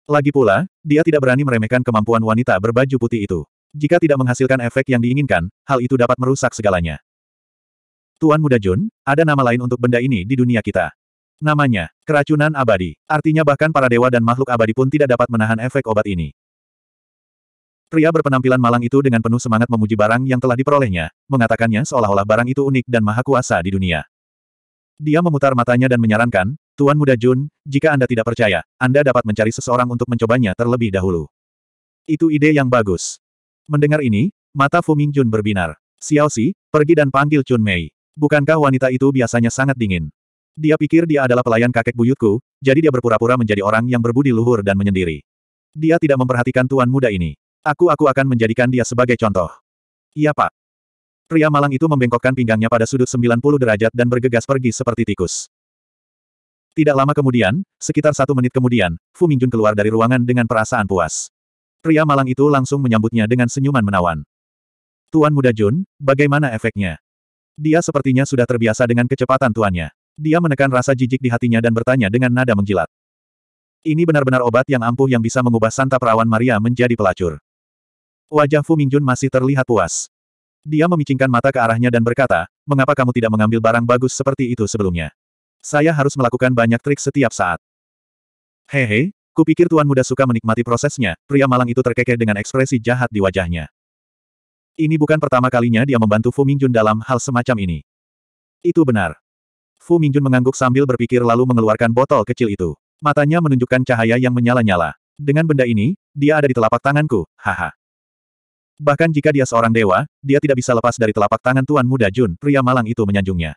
Lagi pula, dia tidak berani meremehkan kemampuan wanita berbaju putih itu. Jika tidak menghasilkan efek yang diinginkan, hal itu dapat merusak segalanya. Tuan Muda Jun, ada nama lain untuk benda ini di dunia kita. Namanya, keracunan abadi. Artinya bahkan para dewa dan makhluk abadi pun tidak dapat menahan efek obat ini. Pria berpenampilan malang itu dengan penuh semangat memuji barang yang telah diperolehnya, mengatakannya seolah-olah barang itu unik dan maha kuasa di dunia. Dia memutar matanya dan menyarankan, Tuan Muda Jun, jika Anda tidak percaya, Anda dapat mencari seseorang untuk mencobanya terlebih dahulu. Itu ide yang bagus. Mendengar ini, mata Fu Ming Jun berbinar. Si, pergi dan panggil Chun Mei. Bukankah wanita itu biasanya sangat dingin? Dia pikir dia adalah pelayan kakek buyutku, jadi dia berpura-pura menjadi orang yang berbudi luhur dan menyendiri. Dia tidak memperhatikan tuan muda ini. Aku aku akan menjadikan dia sebagai contoh. Iya pak. Pria malang itu membengkokkan pinggangnya pada sudut 90 derajat dan bergegas pergi seperti tikus. Tidak lama kemudian, sekitar satu menit kemudian, Fu Mingjun keluar dari ruangan dengan perasaan puas. Pria malang itu langsung menyambutnya dengan senyuman menawan. Tuan muda Jun, bagaimana efeknya? Dia sepertinya sudah terbiasa dengan kecepatan tuannya. Dia menekan rasa jijik di hatinya dan bertanya dengan nada menjilat. Ini benar-benar obat yang ampuh yang bisa mengubah santa perawan Maria menjadi pelacur. Wajah Fu Mingjun masih terlihat puas. Dia memicingkan mata ke arahnya dan berkata, mengapa kamu tidak mengambil barang bagus seperti itu sebelumnya? Saya harus melakukan banyak trik setiap saat. Hehe, kupikir tuan muda suka menikmati prosesnya, pria malang itu terkekeh dengan ekspresi jahat di wajahnya. Ini bukan pertama kalinya dia membantu Fu Mingjun dalam hal semacam ini. Itu benar. Fu Mingjun mengangguk sambil berpikir lalu mengeluarkan botol kecil itu. Matanya menunjukkan cahaya yang menyala-nyala. Dengan benda ini, dia ada di telapak tanganku, haha. Bahkan jika dia seorang dewa, dia tidak bisa lepas dari telapak tangan Tuan Muda Jun, pria malang itu menyanjungnya.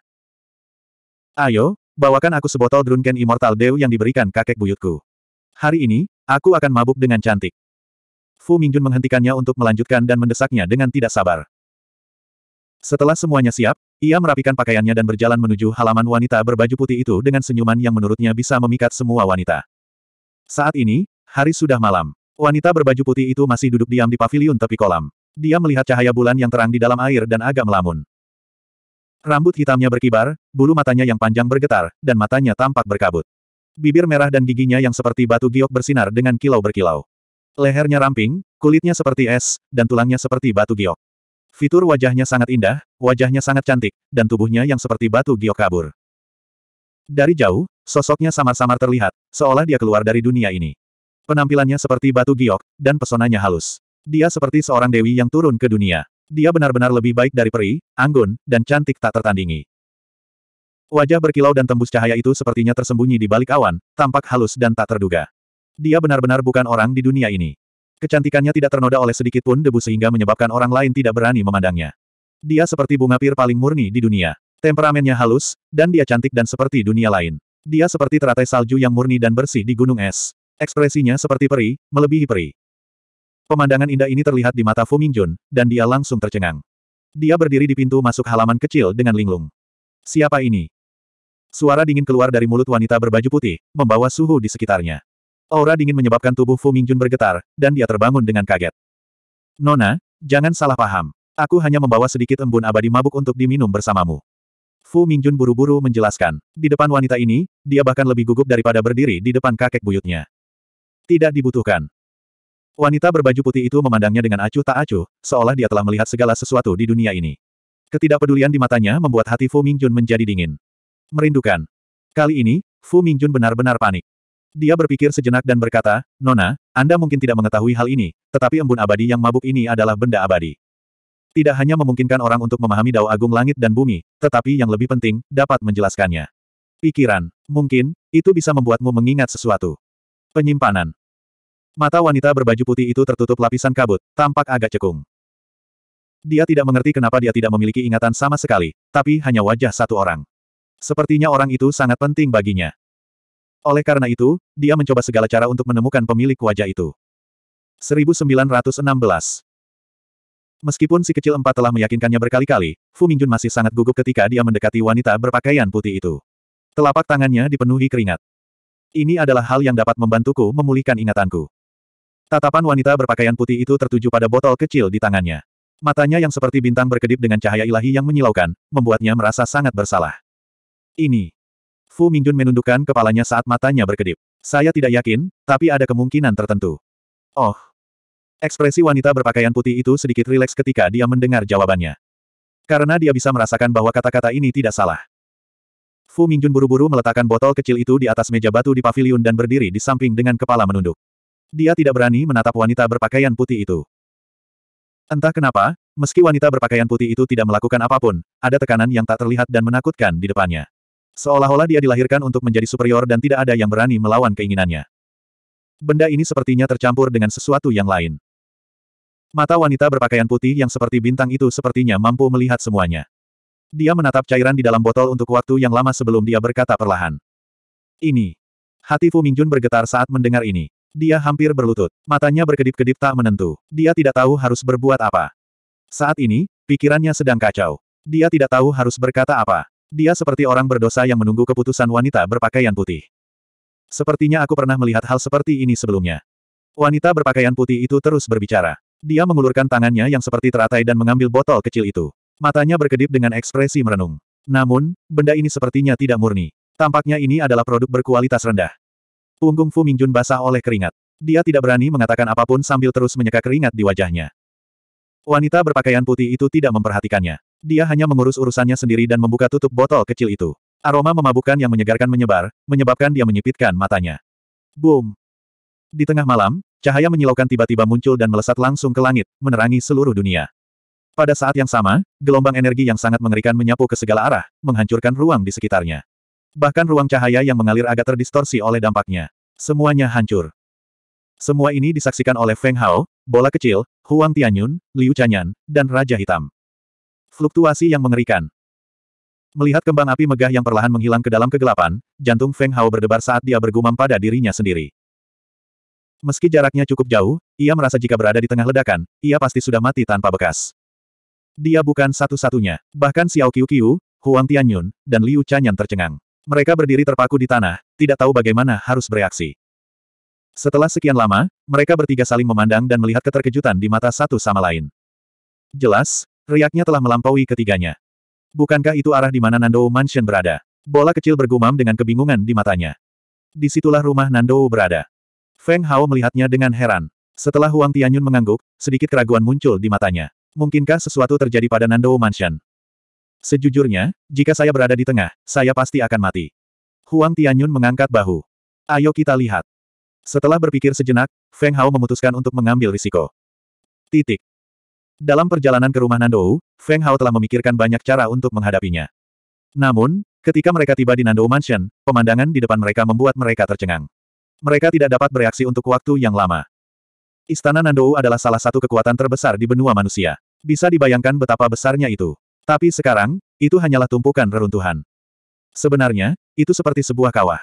Ayo, bawakan aku sebotol Drunken Immortal Dew yang diberikan kakek buyutku. Hari ini, aku akan mabuk dengan cantik. Fu Mingjun menghentikannya untuk melanjutkan dan mendesaknya dengan tidak sabar. Setelah semuanya siap, ia merapikan pakaiannya dan berjalan menuju halaman wanita berbaju putih itu dengan senyuman yang menurutnya bisa memikat semua wanita. Saat ini, hari sudah malam. Wanita berbaju putih itu masih duduk diam di paviliun tepi kolam. Dia melihat cahaya bulan yang terang di dalam air dan agak melamun. Rambut hitamnya berkibar, bulu matanya yang panjang bergetar, dan matanya tampak berkabut. Bibir merah dan giginya yang seperti batu giok bersinar dengan kilau berkilau. Lehernya ramping, kulitnya seperti es, dan tulangnya seperti batu giok. Fitur wajahnya sangat indah, wajahnya sangat cantik, dan tubuhnya yang seperti batu giok kabur. Dari jauh, sosoknya samar-samar terlihat, seolah dia keluar dari dunia ini. Penampilannya seperti batu giok, dan pesonanya halus. Dia seperti seorang dewi yang turun ke dunia. Dia benar-benar lebih baik dari peri, anggun, dan cantik tak tertandingi. Wajah berkilau dan tembus cahaya itu sepertinya tersembunyi di balik awan, tampak halus dan tak terduga. Dia benar-benar bukan orang di dunia ini. Kecantikannya tidak ternoda oleh sedikit pun debu sehingga menyebabkan orang lain tidak berani memandangnya. Dia seperti bunga pir paling murni di dunia. Temperamennya halus, dan dia cantik dan seperti dunia lain. Dia seperti teratai salju yang murni dan bersih di gunung es. Ekspresinya seperti peri, melebihi peri. Pemandangan indah ini terlihat di mata Fu Mingjun, dan dia langsung tercengang. Dia berdiri di pintu masuk halaman kecil dengan linglung. Siapa ini? Suara dingin keluar dari mulut wanita berbaju putih, membawa suhu di sekitarnya. Aura dingin menyebabkan tubuh Fu Mingjun bergetar, dan dia terbangun dengan kaget. Nona, jangan salah paham. Aku hanya membawa sedikit embun abadi mabuk untuk diminum bersamamu. Fu Mingjun buru-buru menjelaskan. Di depan wanita ini, dia bahkan lebih gugup daripada berdiri di depan kakek buyutnya. Tidak dibutuhkan. Wanita berbaju putih itu memandangnya dengan acuh tak acuh, seolah dia telah melihat segala sesuatu di dunia ini. Ketidakpedulian di matanya membuat hati Fu Mingjun menjadi dingin. Merindukan. Kali ini, Fu Mingjun benar-benar panik. Dia berpikir sejenak dan berkata, Nona, Anda mungkin tidak mengetahui hal ini, tetapi embun abadi yang mabuk ini adalah benda abadi. Tidak hanya memungkinkan orang untuk memahami dao agung langit dan bumi, tetapi yang lebih penting, dapat menjelaskannya. Pikiran, mungkin, itu bisa membuatmu mengingat sesuatu. Penyimpanan. Mata wanita berbaju putih itu tertutup lapisan kabut, tampak agak cekung. Dia tidak mengerti kenapa dia tidak memiliki ingatan sama sekali, tapi hanya wajah satu orang. Sepertinya orang itu sangat penting baginya. Oleh karena itu, dia mencoba segala cara untuk menemukan pemilik wajah itu. 1916 Meskipun si kecil empat telah meyakinkannya berkali-kali, Fu Mingjun masih sangat gugup ketika dia mendekati wanita berpakaian putih itu. Telapak tangannya dipenuhi keringat. Ini adalah hal yang dapat membantuku memulihkan ingatanku. Tatapan wanita berpakaian putih itu tertuju pada botol kecil di tangannya. Matanya yang seperti bintang berkedip dengan cahaya ilahi yang menyilaukan, membuatnya merasa sangat bersalah. Ini. Fu Mingjun menundukkan kepalanya saat matanya berkedip. Saya tidak yakin, tapi ada kemungkinan tertentu. Oh. Ekspresi wanita berpakaian putih itu sedikit rileks ketika dia mendengar jawabannya. Karena dia bisa merasakan bahwa kata-kata ini tidak salah. Fu Mingjun buru-buru meletakkan botol kecil itu di atas meja batu di pavilion dan berdiri di samping dengan kepala menunduk. Dia tidak berani menatap wanita berpakaian putih itu. Entah kenapa, meski wanita berpakaian putih itu tidak melakukan apapun, ada tekanan yang tak terlihat dan menakutkan di depannya. Seolah-olah dia dilahirkan untuk menjadi superior dan tidak ada yang berani melawan keinginannya. Benda ini sepertinya tercampur dengan sesuatu yang lain. Mata wanita berpakaian putih yang seperti bintang itu sepertinya mampu melihat semuanya. Dia menatap cairan di dalam botol untuk waktu yang lama sebelum dia berkata perlahan. Ini. Hati Fu Mingjun bergetar saat mendengar ini. Dia hampir berlutut. Matanya berkedip-kedip tak menentu. Dia tidak tahu harus berbuat apa. Saat ini, pikirannya sedang kacau. Dia tidak tahu harus berkata apa. Dia seperti orang berdosa yang menunggu keputusan wanita berpakaian putih. Sepertinya aku pernah melihat hal seperti ini sebelumnya. Wanita berpakaian putih itu terus berbicara. Dia mengulurkan tangannya yang seperti teratai dan mengambil botol kecil itu. Matanya berkedip dengan ekspresi merenung. Namun, benda ini sepertinya tidak murni. Tampaknya ini adalah produk berkualitas rendah. Punggung Fu Mingjun basah oleh keringat. Dia tidak berani mengatakan apapun sambil terus menyeka keringat di wajahnya. Wanita berpakaian putih itu tidak memperhatikannya. Dia hanya mengurus urusannya sendiri dan membuka tutup botol kecil itu. Aroma memabukkan yang menyegarkan menyebar, menyebabkan dia menyipitkan matanya. Boom! Di tengah malam, cahaya menyilaukan tiba-tiba muncul dan melesat langsung ke langit, menerangi seluruh dunia. Pada saat yang sama, gelombang energi yang sangat mengerikan menyapu ke segala arah, menghancurkan ruang di sekitarnya. Bahkan ruang cahaya yang mengalir agak terdistorsi oleh dampaknya. Semuanya hancur. Semua ini disaksikan oleh Feng Hao, bola kecil, Huang Tianyun, Liu Chanyan, dan Raja Hitam. Fluktuasi yang mengerikan. Melihat kembang api megah yang perlahan menghilang ke dalam kegelapan, jantung Feng Hao berdebar saat dia bergumam pada dirinya sendiri. Meski jaraknya cukup jauh, ia merasa jika berada di tengah ledakan, ia pasti sudah mati tanpa bekas. Dia bukan satu-satunya. Bahkan Xiao Qiu, Huang Tianyun, dan Liu Chanyan tercengang. Mereka berdiri terpaku di tanah, tidak tahu bagaimana harus bereaksi. Setelah sekian lama, mereka bertiga saling memandang dan melihat keterkejutan di mata satu sama lain. Jelas, riaknya telah melampaui ketiganya. Bukankah itu arah di mana Nandou Mansion berada? Bola kecil bergumam dengan kebingungan di matanya. Disitulah rumah Nandou berada. Feng Hao melihatnya dengan heran. Setelah Huang Tianyun mengangguk, sedikit keraguan muncul di matanya mungkinkah sesuatu terjadi pada Nando Mansion? Sejujurnya, jika saya berada di tengah, saya pasti akan mati. Huang Tianyun mengangkat bahu. Ayo kita lihat. Setelah berpikir sejenak, Feng Hao memutuskan untuk mengambil risiko. Titik. Dalam perjalanan ke rumah Nando, Feng Hao telah memikirkan banyak cara untuk menghadapinya. Namun, ketika mereka tiba di Nando Mansion, pemandangan di depan mereka membuat mereka tercengang. Mereka tidak dapat bereaksi untuk waktu yang lama. Istana Nando adalah salah satu kekuatan terbesar di benua manusia. Bisa dibayangkan betapa besarnya itu. Tapi sekarang, itu hanyalah tumpukan reruntuhan. Sebenarnya, itu seperti sebuah kawah.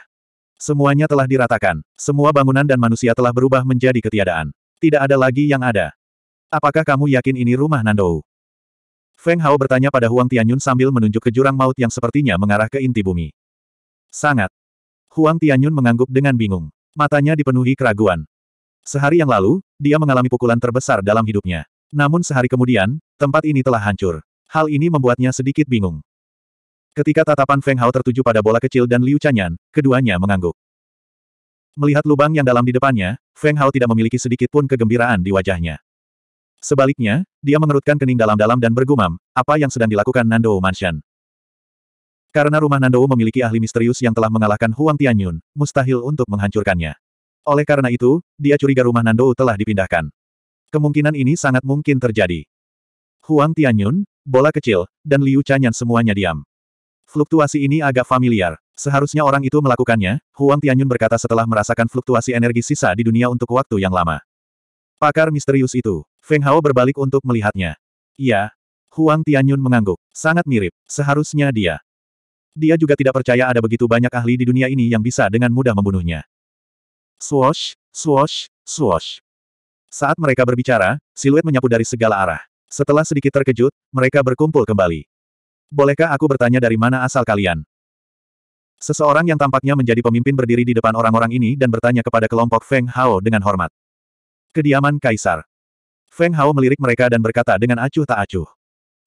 Semuanya telah diratakan, semua bangunan dan manusia telah berubah menjadi ketiadaan. Tidak ada lagi yang ada. Apakah kamu yakin ini rumah Nandou? Feng Hao bertanya pada Huang Tianyun sambil menunjuk ke jurang maut yang sepertinya mengarah ke inti bumi. Sangat. Huang Tianyun mengangguk dengan bingung. Matanya dipenuhi keraguan. Sehari yang lalu, dia mengalami pukulan terbesar dalam hidupnya. Namun sehari kemudian, tempat ini telah hancur. Hal ini membuatnya sedikit bingung. Ketika tatapan Feng Hao tertuju pada bola kecil dan Liu Chanyan, keduanya mengangguk. Melihat lubang yang dalam di depannya, Feng Hao tidak memiliki sedikit pun kegembiraan di wajahnya. Sebaliknya, dia mengerutkan kening dalam-dalam dan bergumam, apa yang sedang dilakukan Nando Mansion. Karena rumah Nando memiliki ahli misterius yang telah mengalahkan Huang Tianyun, mustahil untuk menghancurkannya. Oleh karena itu, dia curiga rumah Nando telah dipindahkan. Kemungkinan ini sangat mungkin terjadi. Huang Tianyun, bola kecil, dan Liu Chanyan semuanya diam. Fluktuasi ini agak familiar. Seharusnya orang itu melakukannya, Huang Tianyun berkata setelah merasakan fluktuasi energi sisa di dunia untuk waktu yang lama. Pakar misterius itu, Feng Hao berbalik untuk melihatnya. Iya. Huang Tianyun mengangguk. Sangat mirip. Seharusnya dia. Dia juga tidak percaya ada begitu banyak ahli di dunia ini yang bisa dengan mudah membunuhnya. Swosh, swosh, swosh. Saat mereka berbicara, siluet menyapu dari segala arah. Setelah sedikit terkejut, mereka berkumpul kembali. Bolehkah aku bertanya dari mana asal kalian? Seseorang yang tampaknya menjadi pemimpin berdiri di depan orang-orang ini dan bertanya kepada kelompok Feng Hao dengan hormat. Kediaman Kaisar. Feng Hao melirik mereka dan berkata dengan acuh tak acuh.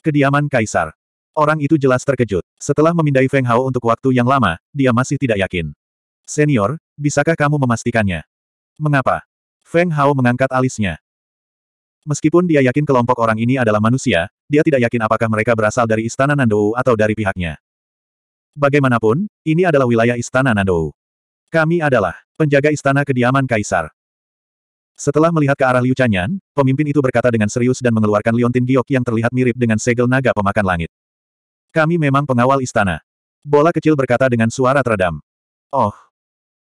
Kediaman Kaisar. Orang itu jelas terkejut. Setelah memindai Feng Hao untuk waktu yang lama, dia masih tidak yakin. Senior, bisakah kamu memastikannya? Mengapa? Feng Hao mengangkat alisnya. Meskipun dia yakin kelompok orang ini adalah manusia, dia tidak yakin apakah mereka berasal dari Istana Nandou atau dari pihaknya. Bagaimanapun, ini adalah wilayah Istana Nandou. Kami adalah penjaga istana kediaman Kaisar. Setelah melihat ke arah Liu Chanyan, pemimpin itu berkata dengan serius dan mengeluarkan liontin giok yang terlihat mirip dengan segel naga pemakan langit. Kami memang pengawal istana. Bola kecil berkata dengan suara teredam. Oh,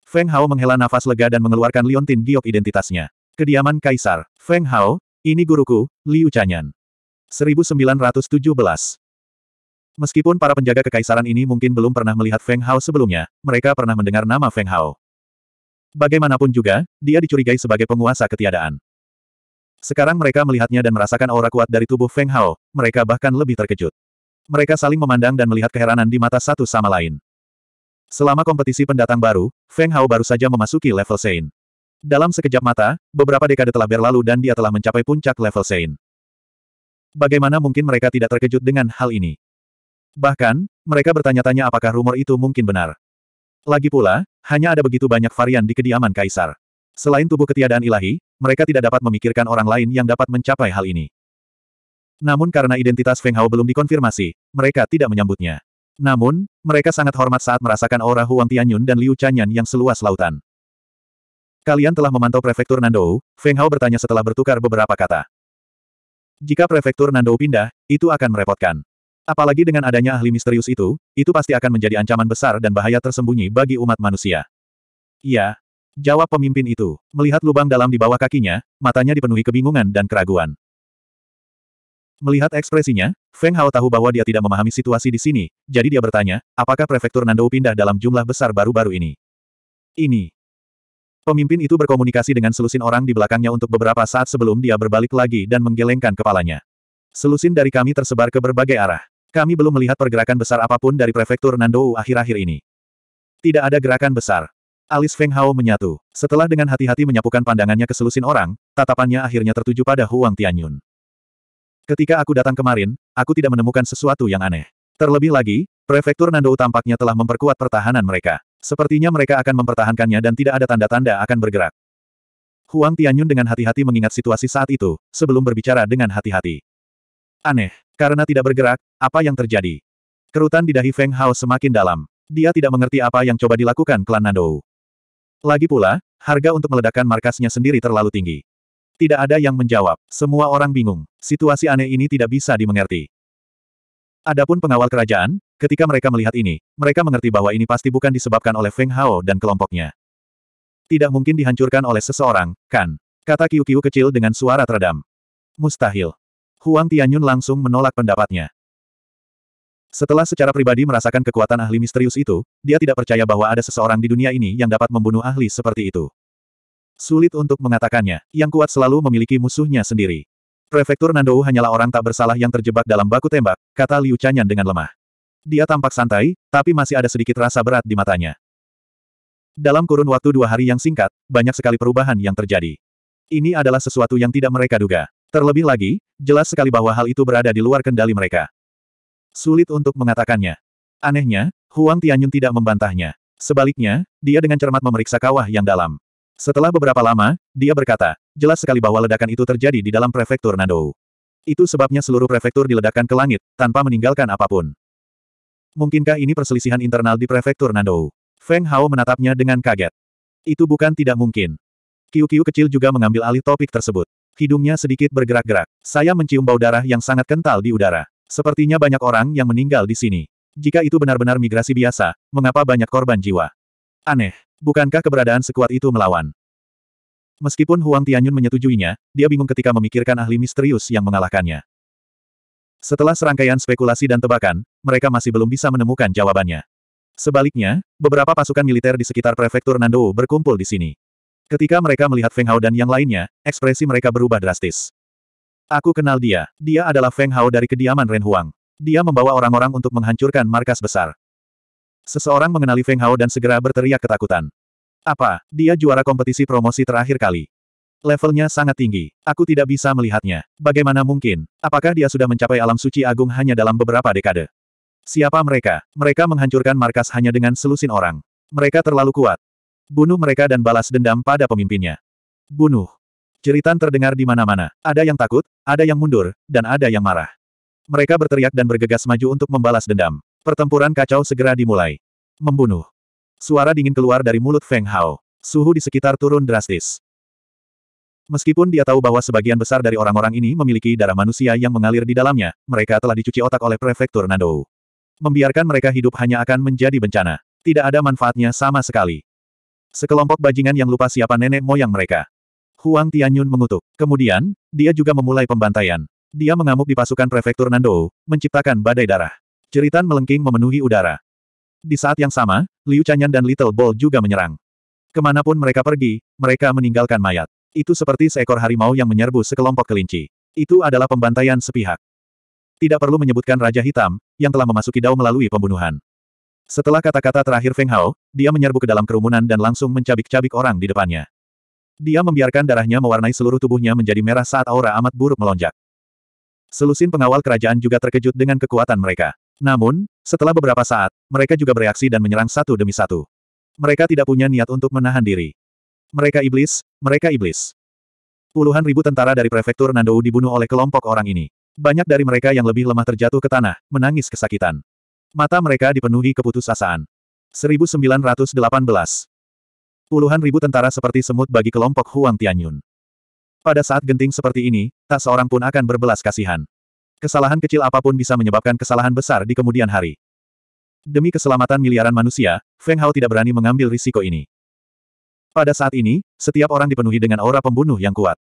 Feng Hao menghela nafas lega dan mengeluarkan liontin giok identitasnya. Kediaman Kaisar. Feng Hao, ini guruku, Liu Chanyan. 1917 Meskipun para penjaga kekaisaran ini mungkin belum pernah melihat Feng Hao sebelumnya, mereka pernah mendengar nama Feng Hao. Bagaimanapun juga, dia dicurigai sebagai penguasa ketiadaan. Sekarang mereka melihatnya dan merasakan aura kuat dari tubuh Feng Hao, mereka bahkan lebih terkejut. Mereka saling memandang dan melihat keheranan di mata satu sama lain. Selama kompetisi pendatang baru, Feng Hao baru saja memasuki level Sein. Dalam sekejap mata, beberapa dekade telah berlalu dan dia telah mencapai puncak level Sein. Bagaimana mungkin mereka tidak terkejut dengan hal ini? Bahkan, mereka bertanya-tanya apakah rumor itu mungkin benar. Lagi pula, hanya ada begitu banyak varian di kediaman Kaisar. Selain tubuh ketiadaan ilahi, mereka tidak dapat memikirkan orang lain yang dapat mencapai hal ini. Namun karena identitas Feng Hao belum dikonfirmasi, mereka tidak menyambutnya. Namun, mereka sangat hormat saat merasakan aura Huang Tianyun dan Liu Chanyan yang seluas lautan. Kalian telah memantau prefektur Nandou, Feng Hao bertanya setelah bertukar beberapa kata. Jika prefektur Nandou pindah, itu akan merepotkan. Apalagi dengan adanya ahli misterius itu, itu pasti akan menjadi ancaman besar dan bahaya tersembunyi bagi umat manusia. Iya. Jawab pemimpin itu, melihat lubang dalam di bawah kakinya, matanya dipenuhi kebingungan dan keraguan. Melihat ekspresinya, Feng Hao tahu bahwa dia tidak memahami situasi di sini, jadi dia bertanya, apakah prefektur Nandou pindah dalam jumlah besar baru-baru ini? Ini. Pemimpin itu berkomunikasi dengan selusin orang di belakangnya untuk beberapa saat sebelum dia berbalik lagi dan menggelengkan kepalanya. Selusin dari kami tersebar ke berbagai arah. Kami belum melihat pergerakan besar apapun dari prefektur Nandou akhir-akhir ini. Tidak ada gerakan besar. Alis Feng Hao menyatu. Setelah dengan hati-hati menyapukan pandangannya ke selusin orang, tatapannya akhirnya tertuju pada Huang Tianyun. Ketika aku datang kemarin, aku tidak menemukan sesuatu yang aneh. Terlebih lagi, Prefektur Nando tampaknya telah memperkuat pertahanan mereka. Sepertinya mereka akan mempertahankannya dan tidak ada tanda-tanda akan bergerak. Huang Tianyun dengan hati-hati mengingat situasi saat itu, sebelum berbicara dengan hati-hati. Aneh, karena tidak bergerak, apa yang terjadi? Kerutan di dahi Feng Hao semakin dalam. Dia tidak mengerti apa yang coba dilakukan klan Nando. Lagi pula, harga untuk meledakkan markasnya sendiri terlalu tinggi. Tidak ada yang menjawab, semua orang bingung, situasi aneh ini tidak bisa dimengerti. Adapun pengawal kerajaan, ketika mereka melihat ini, mereka mengerti bahwa ini pasti bukan disebabkan oleh Feng Hao dan kelompoknya. Tidak mungkin dihancurkan oleh seseorang, kan? Kata Kiu-Kiu kecil dengan suara teredam. Mustahil. Huang Tianyun langsung menolak pendapatnya. Setelah secara pribadi merasakan kekuatan ahli misterius itu, dia tidak percaya bahwa ada seseorang di dunia ini yang dapat membunuh ahli seperti itu. Sulit untuk mengatakannya, yang kuat selalu memiliki musuhnya sendiri. Prefektur Nandou hanyalah orang tak bersalah yang terjebak dalam baku tembak, kata Liu Chanyan dengan lemah. Dia tampak santai, tapi masih ada sedikit rasa berat di matanya. Dalam kurun waktu dua hari yang singkat, banyak sekali perubahan yang terjadi. Ini adalah sesuatu yang tidak mereka duga. Terlebih lagi, jelas sekali bahwa hal itu berada di luar kendali mereka. Sulit untuk mengatakannya. Anehnya, Huang Tianyun tidak membantahnya. Sebaliknya, dia dengan cermat memeriksa kawah yang dalam. Setelah beberapa lama, dia berkata, jelas sekali bahwa ledakan itu terjadi di dalam prefektur Nando. Itu sebabnya seluruh prefektur diledakkan ke langit, tanpa meninggalkan apapun. Mungkinkah ini perselisihan internal di prefektur Nando? Feng Hao menatapnya dengan kaget. Itu bukan tidak mungkin. Kiu-kiu kecil juga mengambil alih topik tersebut. Hidungnya sedikit bergerak-gerak. Saya mencium bau darah yang sangat kental di udara. Sepertinya banyak orang yang meninggal di sini. Jika itu benar-benar migrasi biasa, mengapa banyak korban jiwa? Aneh. Bukankah keberadaan sekuat itu melawan? Meskipun Huang Tianyun menyetujuinya, dia bingung ketika memikirkan ahli misterius yang mengalahkannya. Setelah serangkaian spekulasi dan tebakan, mereka masih belum bisa menemukan jawabannya. Sebaliknya, beberapa pasukan militer di sekitar prefektur Nandou berkumpul di sini. Ketika mereka melihat Feng Hao dan yang lainnya, ekspresi mereka berubah drastis. Aku kenal dia. Dia adalah Feng Hao dari kediaman Ren Huang. Dia membawa orang-orang untuk menghancurkan markas besar. Seseorang mengenali Feng Hao dan segera berteriak ketakutan. Apa, dia juara kompetisi promosi terakhir kali? Levelnya sangat tinggi. Aku tidak bisa melihatnya. Bagaimana mungkin? Apakah dia sudah mencapai alam suci agung hanya dalam beberapa dekade? Siapa mereka? Mereka menghancurkan markas hanya dengan selusin orang. Mereka terlalu kuat. Bunuh mereka dan balas dendam pada pemimpinnya. Bunuh. Cerita terdengar di mana-mana. Ada yang takut, ada yang mundur, dan ada yang marah. Mereka berteriak dan bergegas maju untuk membalas dendam. Pertempuran kacau segera dimulai. Membunuh. Suara dingin keluar dari mulut Feng Hao. Suhu di sekitar turun drastis. Meskipun dia tahu bahwa sebagian besar dari orang-orang ini memiliki darah manusia yang mengalir di dalamnya, mereka telah dicuci otak oleh Prefektur Nando. Membiarkan mereka hidup hanya akan menjadi bencana. Tidak ada manfaatnya sama sekali. Sekelompok bajingan yang lupa siapa nenek moyang mereka. Huang Tianyun mengutuk. Kemudian, dia juga memulai pembantaian. Dia mengamuk di pasukan Prefektur Nando, menciptakan badai darah. Jeritan melengking memenuhi udara. Di saat yang sama, Liu Chanyan dan Little Ball juga menyerang. Kemanapun mereka pergi, mereka meninggalkan mayat. Itu seperti seekor harimau yang menyerbu sekelompok kelinci. Itu adalah pembantaian sepihak. Tidak perlu menyebutkan Raja Hitam, yang telah memasuki Dao melalui pembunuhan. Setelah kata-kata terakhir Feng Hao, dia menyerbu ke dalam kerumunan dan langsung mencabik-cabik orang di depannya. Dia membiarkan darahnya mewarnai seluruh tubuhnya menjadi merah saat aura amat buruk melonjak. Selusin pengawal kerajaan juga terkejut dengan kekuatan mereka. Namun, setelah beberapa saat, mereka juga bereaksi dan menyerang satu demi satu. Mereka tidak punya niat untuk menahan diri. Mereka iblis, mereka iblis. Puluhan ribu tentara dari prefektur Nandou dibunuh oleh kelompok orang ini. Banyak dari mereka yang lebih lemah terjatuh ke tanah, menangis kesakitan. Mata mereka dipenuhi keputusasaan. 1918 Puluhan ribu tentara seperti semut bagi kelompok Huang Tianyun. Pada saat genting seperti ini, tak seorang pun akan berbelas kasihan. Kesalahan kecil apapun bisa menyebabkan kesalahan besar di kemudian hari. Demi keselamatan miliaran manusia, Feng Hao tidak berani mengambil risiko ini. Pada saat ini, setiap orang dipenuhi dengan aura pembunuh yang kuat.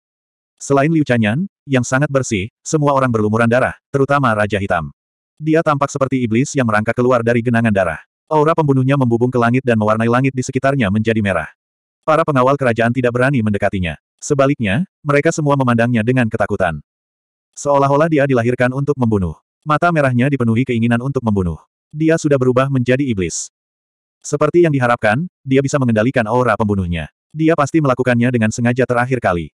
Selain Liu Chanyan, yang sangat bersih, semua orang berlumuran darah, terutama Raja Hitam. Dia tampak seperti iblis yang merangkak keluar dari genangan darah. Aura pembunuhnya membubung ke langit dan mewarnai langit di sekitarnya menjadi merah. Para pengawal kerajaan tidak berani mendekatinya. Sebaliknya, mereka semua memandangnya dengan ketakutan. Seolah-olah dia dilahirkan untuk membunuh. Mata merahnya dipenuhi keinginan untuk membunuh. Dia sudah berubah menjadi iblis. Seperti yang diharapkan, dia bisa mengendalikan aura pembunuhnya. Dia pasti melakukannya dengan sengaja terakhir kali.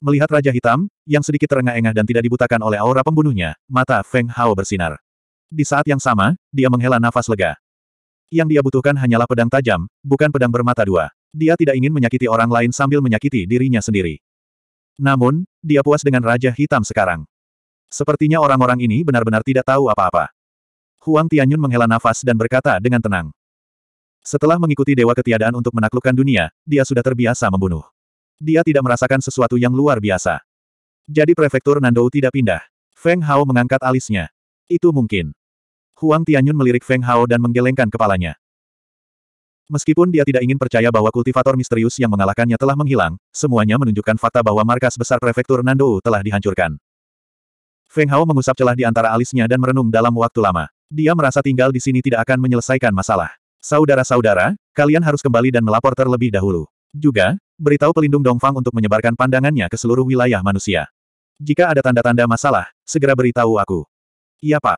Melihat Raja Hitam, yang sedikit terengah-engah dan tidak dibutakan oleh aura pembunuhnya, mata Feng Hao bersinar. Di saat yang sama, dia menghela nafas lega. Yang dia butuhkan hanyalah pedang tajam, bukan pedang bermata dua. Dia tidak ingin menyakiti orang lain sambil menyakiti dirinya sendiri. Namun, dia puas dengan Raja Hitam sekarang. Sepertinya orang-orang ini benar-benar tidak tahu apa-apa. Huang Tianyun menghela nafas dan berkata dengan tenang. Setelah mengikuti Dewa Ketiadaan untuk menaklukkan dunia, dia sudah terbiasa membunuh. Dia tidak merasakan sesuatu yang luar biasa. Jadi prefektur Nandou tidak pindah. Feng Hao mengangkat alisnya. Itu mungkin. Huang Tianyun melirik Feng Hao dan menggelengkan kepalanya. Meskipun dia tidak ingin percaya bahwa kultivator misterius yang mengalahkannya telah menghilang, semuanya menunjukkan fakta bahwa markas besar prefektur Nandou telah dihancurkan. Feng Hao mengusap celah di antara alisnya dan merenung dalam waktu lama. Dia merasa tinggal di sini tidak akan menyelesaikan masalah. Saudara-saudara, kalian harus kembali dan melapor terlebih dahulu. Juga, beritahu pelindung Dongfang untuk menyebarkan pandangannya ke seluruh wilayah manusia. Jika ada tanda-tanda masalah, segera beritahu aku. Iya pak.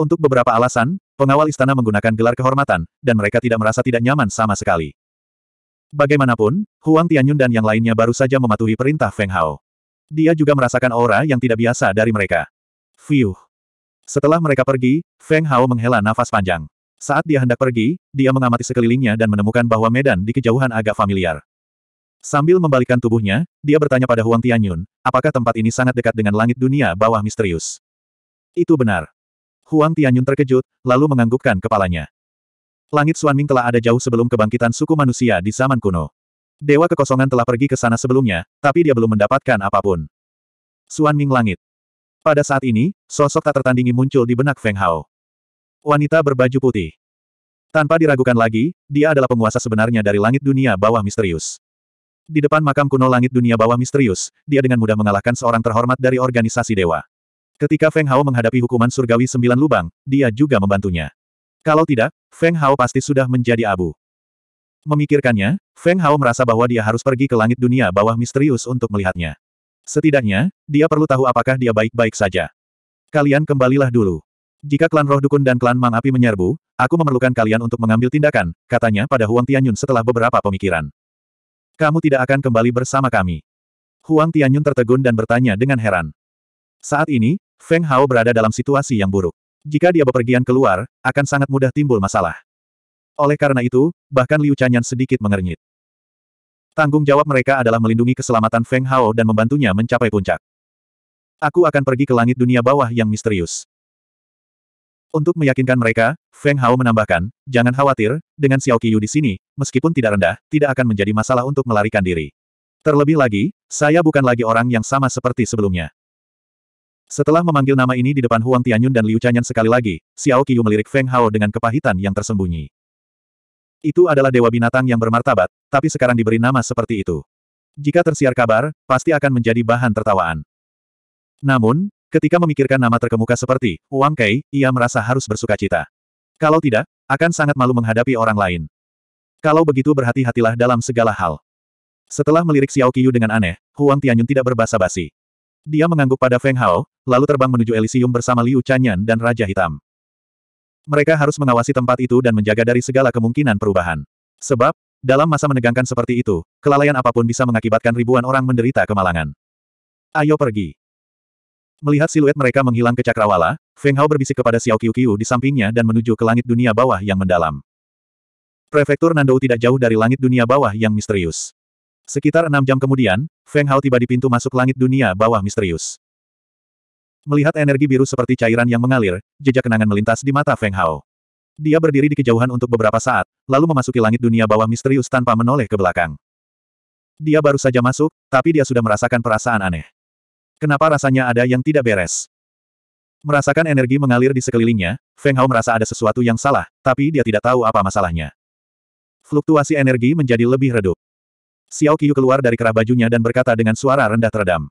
Untuk beberapa alasan, pengawal istana menggunakan gelar kehormatan, dan mereka tidak merasa tidak nyaman sama sekali. Bagaimanapun, Huang Tianyun dan yang lainnya baru saja mematuhi perintah Feng Hao. Dia juga merasakan aura yang tidak biasa dari mereka. Fiuh. Setelah mereka pergi, Feng Hao menghela nafas panjang. Saat dia hendak pergi, dia mengamati sekelilingnya dan menemukan bahwa medan di kejauhan agak familiar. Sambil membalikkan tubuhnya, dia bertanya pada Huang Tianyun, apakah tempat ini sangat dekat dengan langit dunia bawah misterius? Itu benar. Huang Tianyun terkejut, lalu menganggukkan kepalanya. Langit Suanming telah ada jauh sebelum kebangkitan suku manusia di zaman kuno. Dewa kekosongan telah pergi ke sana sebelumnya, tapi dia belum mendapatkan apapun. Suanming Langit. Pada saat ini, sosok tak tertandingi muncul di benak Feng Hao. Wanita berbaju putih. Tanpa diragukan lagi, dia adalah penguasa sebenarnya dari langit dunia bawah misterius. Di depan makam kuno langit dunia bawah misterius, dia dengan mudah mengalahkan seorang terhormat dari organisasi dewa. Ketika Feng Hao menghadapi hukuman surgawi sembilan lubang, dia juga membantunya. Kalau tidak, Feng Hao pasti sudah menjadi abu. Memikirkannya, Feng Hao merasa bahwa dia harus pergi ke langit dunia bawah misterius untuk melihatnya. Setidaknya, dia perlu tahu apakah dia baik-baik saja. Kalian kembalilah dulu. Jika klan roh dukun dan klan Mang Api menyerbu, aku memerlukan kalian untuk mengambil tindakan, katanya pada Huang Tianyun setelah beberapa pemikiran. Kamu tidak akan kembali bersama kami. Huang Tianyun tertegun dan bertanya dengan heran. Saat ini, Feng Hao berada dalam situasi yang buruk. Jika dia bepergian keluar, akan sangat mudah timbul masalah. Oleh karena itu, bahkan Liu Chanyan sedikit mengernyit. Tanggung jawab mereka adalah melindungi keselamatan Feng Hao dan membantunya mencapai puncak. Aku akan pergi ke langit dunia bawah yang misterius. Untuk meyakinkan mereka, Feng Hao menambahkan, jangan khawatir, dengan Xiao Qiyu di sini, meskipun tidak rendah, tidak akan menjadi masalah untuk melarikan diri. Terlebih lagi, saya bukan lagi orang yang sama seperti sebelumnya. Setelah memanggil nama ini di depan Huang Tianyun dan Liu Chanyan sekali lagi, Xiao Qiyu melirik Feng Hao dengan kepahitan yang tersembunyi. Itu adalah dewa binatang yang bermartabat, tapi sekarang diberi nama seperti itu. Jika tersiar kabar, pasti akan menjadi bahan tertawaan. Namun, ketika memikirkan nama terkemuka seperti Wang Kei, ia merasa harus bersuka cita. Kalau tidak, akan sangat malu menghadapi orang lain. Kalau begitu berhati-hatilah dalam segala hal. Setelah melirik Xiao Qiyu dengan aneh, Huang Tianyun tidak berbasa-basi. Dia mengangguk pada Feng Hao, lalu terbang menuju Elysium bersama Liu Chanyan dan Raja Hitam. Mereka harus mengawasi tempat itu dan menjaga dari segala kemungkinan perubahan. Sebab, dalam masa menegangkan seperti itu, kelalaian apapun bisa mengakibatkan ribuan orang menderita kemalangan. Ayo pergi. Melihat siluet mereka menghilang ke cakrawala, Feng Hao berbisik kepada Xiao Qiu di sampingnya dan menuju ke langit dunia bawah yang mendalam. Prefektur Nandou tidak jauh dari langit dunia bawah yang misterius. Sekitar enam jam kemudian, Feng Hao tiba di pintu masuk langit dunia bawah misterius. Melihat energi biru seperti cairan yang mengalir, jejak kenangan melintas di mata Feng Hao. Dia berdiri di kejauhan untuk beberapa saat, lalu memasuki langit dunia bawah misterius tanpa menoleh ke belakang. Dia baru saja masuk, tapi dia sudah merasakan perasaan aneh. Kenapa rasanya ada yang tidak beres? Merasakan energi mengalir di sekelilingnya, Feng Hao merasa ada sesuatu yang salah, tapi dia tidak tahu apa masalahnya. Fluktuasi energi menjadi lebih redup. Xiao Qiu keluar dari kerah bajunya dan berkata dengan suara rendah teredam.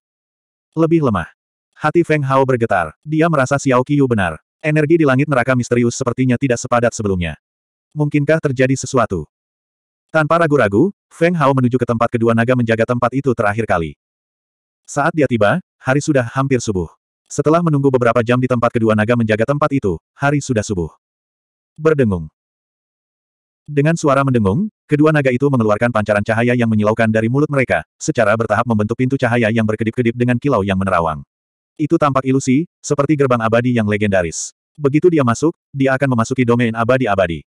Lebih lemah. Hati Feng Hao bergetar. Dia merasa Xiao Qiu benar. Energi di langit neraka misterius sepertinya tidak sepadat sebelumnya. Mungkinkah terjadi sesuatu? Tanpa ragu-ragu, Feng Hao menuju ke tempat kedua naga menjaga tempat itu terakhir kali. Saat dia tiba, hari sudah hampir subuh. Setelah menunggu beberapa jam di tempat kedua naga menjaga tempat itu, hari sudah subuh. Berdengung. Dengan suara mendengung, Kedua naga itu mengeluarkan pancaran cahaya yang menyilaukan dari mulut mereka, secara bertahap membentuk pintu cahaya yang berkedip-kedip dengan kilau yang menerawang. Itu tampak ilusi, seperti gerbang abadi yang legendaris. Begitu dia masuk, dia akan memasuki domain abadi-abadi.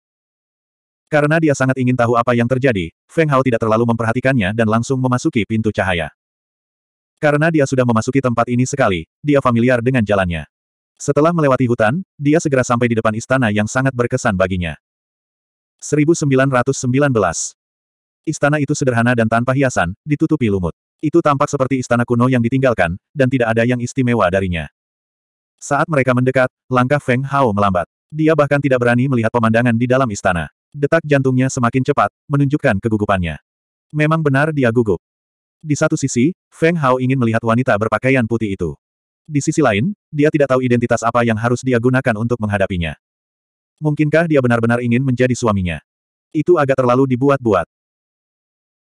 Karena dia sangat ingin tahu apa yang terjadi, Feng Hao tidak terlalu memperhatikannya dan langsung memasuki pintu cahaya. Karena dia sudah memasuki tempat ini sekali, dia familiar dengan jalannya. Setelah melewati hutan, dia segera sampai di depan istana yang sangat berkesan baginya. 1919. Istana itu sederhana dan tanpa hiasan, ditutupi lumut. Itu tampak seperti istana kuno yang ditinggalkan, dan tidak ada yang istimewa darinya. Saat mereka mendekat, langkah Feng Hao melambat. Dia bahkan tidak berani melihat pemandangan di dalam istana. Detak jantungnya semakin cepat, menunjukkan kegugupannya. Memang benar dia gugup. Di satu sisi, Feng Hao ingin melihat wanita berpakaian putih itu. Di sisi lain, dia tidak tahu identitas apa yang harus dia gunakan untuk menghadapinya. Mungkinkah dia benar-benar ingin menjadi suaminya? Itu agak terlalu dibuat-buat.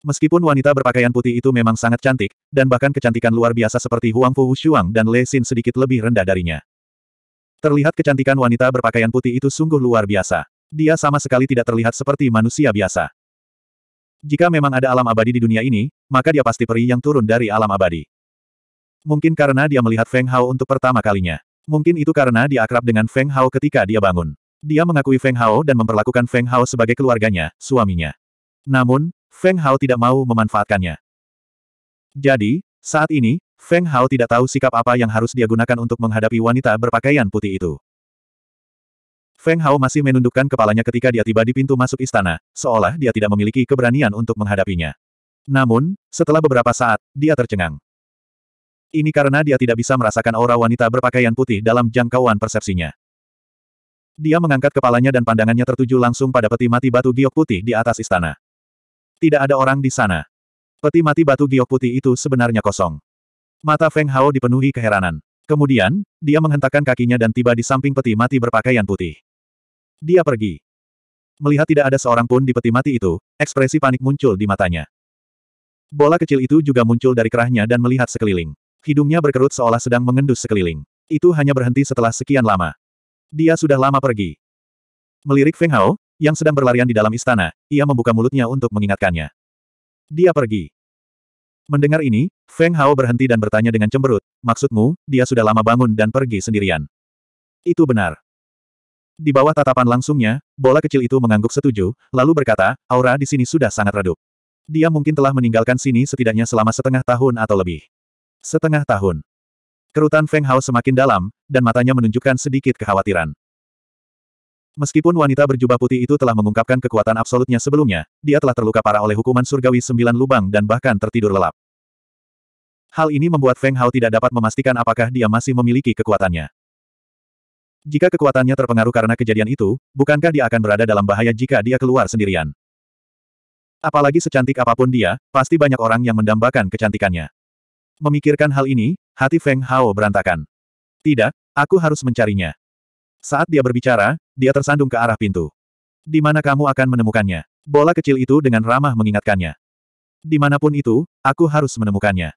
Meskipun wanita berpakaian putih itu memang sangat cantik, dan bahkan kecantikan luar biasa seperti Huang Fu Shuang dan Le Xin sedikit lebih rendah darinya. Terlihat kecantikan wanita berpakaian putih itu sungguh luar biasa. Dia sama sekali tidak terlihat seperti manusia biasa. Jika memang ada alam abadi di dunia ini, maka dia pasti peri yang turun dari alam abadi. Mungkin karena dia melihat Feng Hao untuk pertama kalinya. Mungkin itu karena dia akrab dengan Feng Hao ketika dia bangun. Dia mengakui Feng Hao dan memperlakukan Feng Hao sebagai keluarganya, suaminya. Namun, Feng Hao tidak mau memanfaatkannya. Jadi, saat ini, Feng Hao tidak tahu sikap apa yang harus dia gunakan untuk menghadapi wanita berpakaian putih itu. Feng Hao masih menundukkan kepalanya ketika dia tiba di pintu masuk istana, seolah dia tidak memiliki keberanian untuk menghadapinya. Namun, setelah beberapa saat, dia tercengang. Ini karena dia tidak bisa merasakan aura wanita berpakaian putih dalam jangkauan persepsinya. Dia mengangkat kepalanya dan pandangannya tertuju langsung pada peti mati batu giok putih di atas istana. Tidak ada orang di sana. Peti mati batu giok putih itu sebenarnya kosong. Mata Feng Hao dipenuhi keheranan. Kemudian, dia menghentakkan kakinya dan tiba di samping peti mati berpakaian putih. Dia pergi. Melihat tidak ada seorang pun di peti mati itu, ekspresi panik muncul di matanya. Bola kecil itu juga muncul dari kerahnya dan melihat sekeliling. Hidungnya berkerut seolah sedang mengendus sekeliling. Itu hanya berhenti setelah sekian lama. Dia sudah lama pergi. Melirik Feng Hao, yang sedang berlarian di dalam istana, ia membuka mulutnya untuk mengingatkannya. Dia pergi. Mendengar ini, Feng Hao berhenti dan bertanya dengan cemberut, maksudmu, dia sudah lama bangun dan pergi sendirian. Itu benar. Di bawah tatapan langsungnya, bola kecil itu mengangguk setuju, lalu berkata, aura di sini sudah sangat redup. Dia mungkin telah meninggalkan sini setidaknya selama setengah tahun atau lebih. Setengah tahun. Kerutan Feng Hao semakin dalam, dan matanya menunjukkan sedikit kekhawatiran. Meskipun wanita berjubah putih itu telah mengungkapkan kekuatan absolutnya sebelumnya, dia telah terluka parah oleh hukuman surgawi sembilan lubang dan bahkan tertidur lelap. Hal ini membuat Feng Hao tidak dapat memastikan apakah dia masih memiliki kekuatannya. Jika kekuatannya terpengaruh karena kejadian itu, bukankah dia akan berada dalam bahaya jika dia keluar sendirian? Apalagi secantik apapun dia, pasti banyak orang yang mendambakan kecantikannya. Memikirkan hal ini, Hati Feng Hao berantakan. Tidak, aku harus mencarinya. Saat dia berbicara, dia tersandung ke arah pintu. Di mana kamu akan menemukannya? Bola kecil itu dengan ramah mengingatkannya. Dimanapun itu, aku harus menemukannya.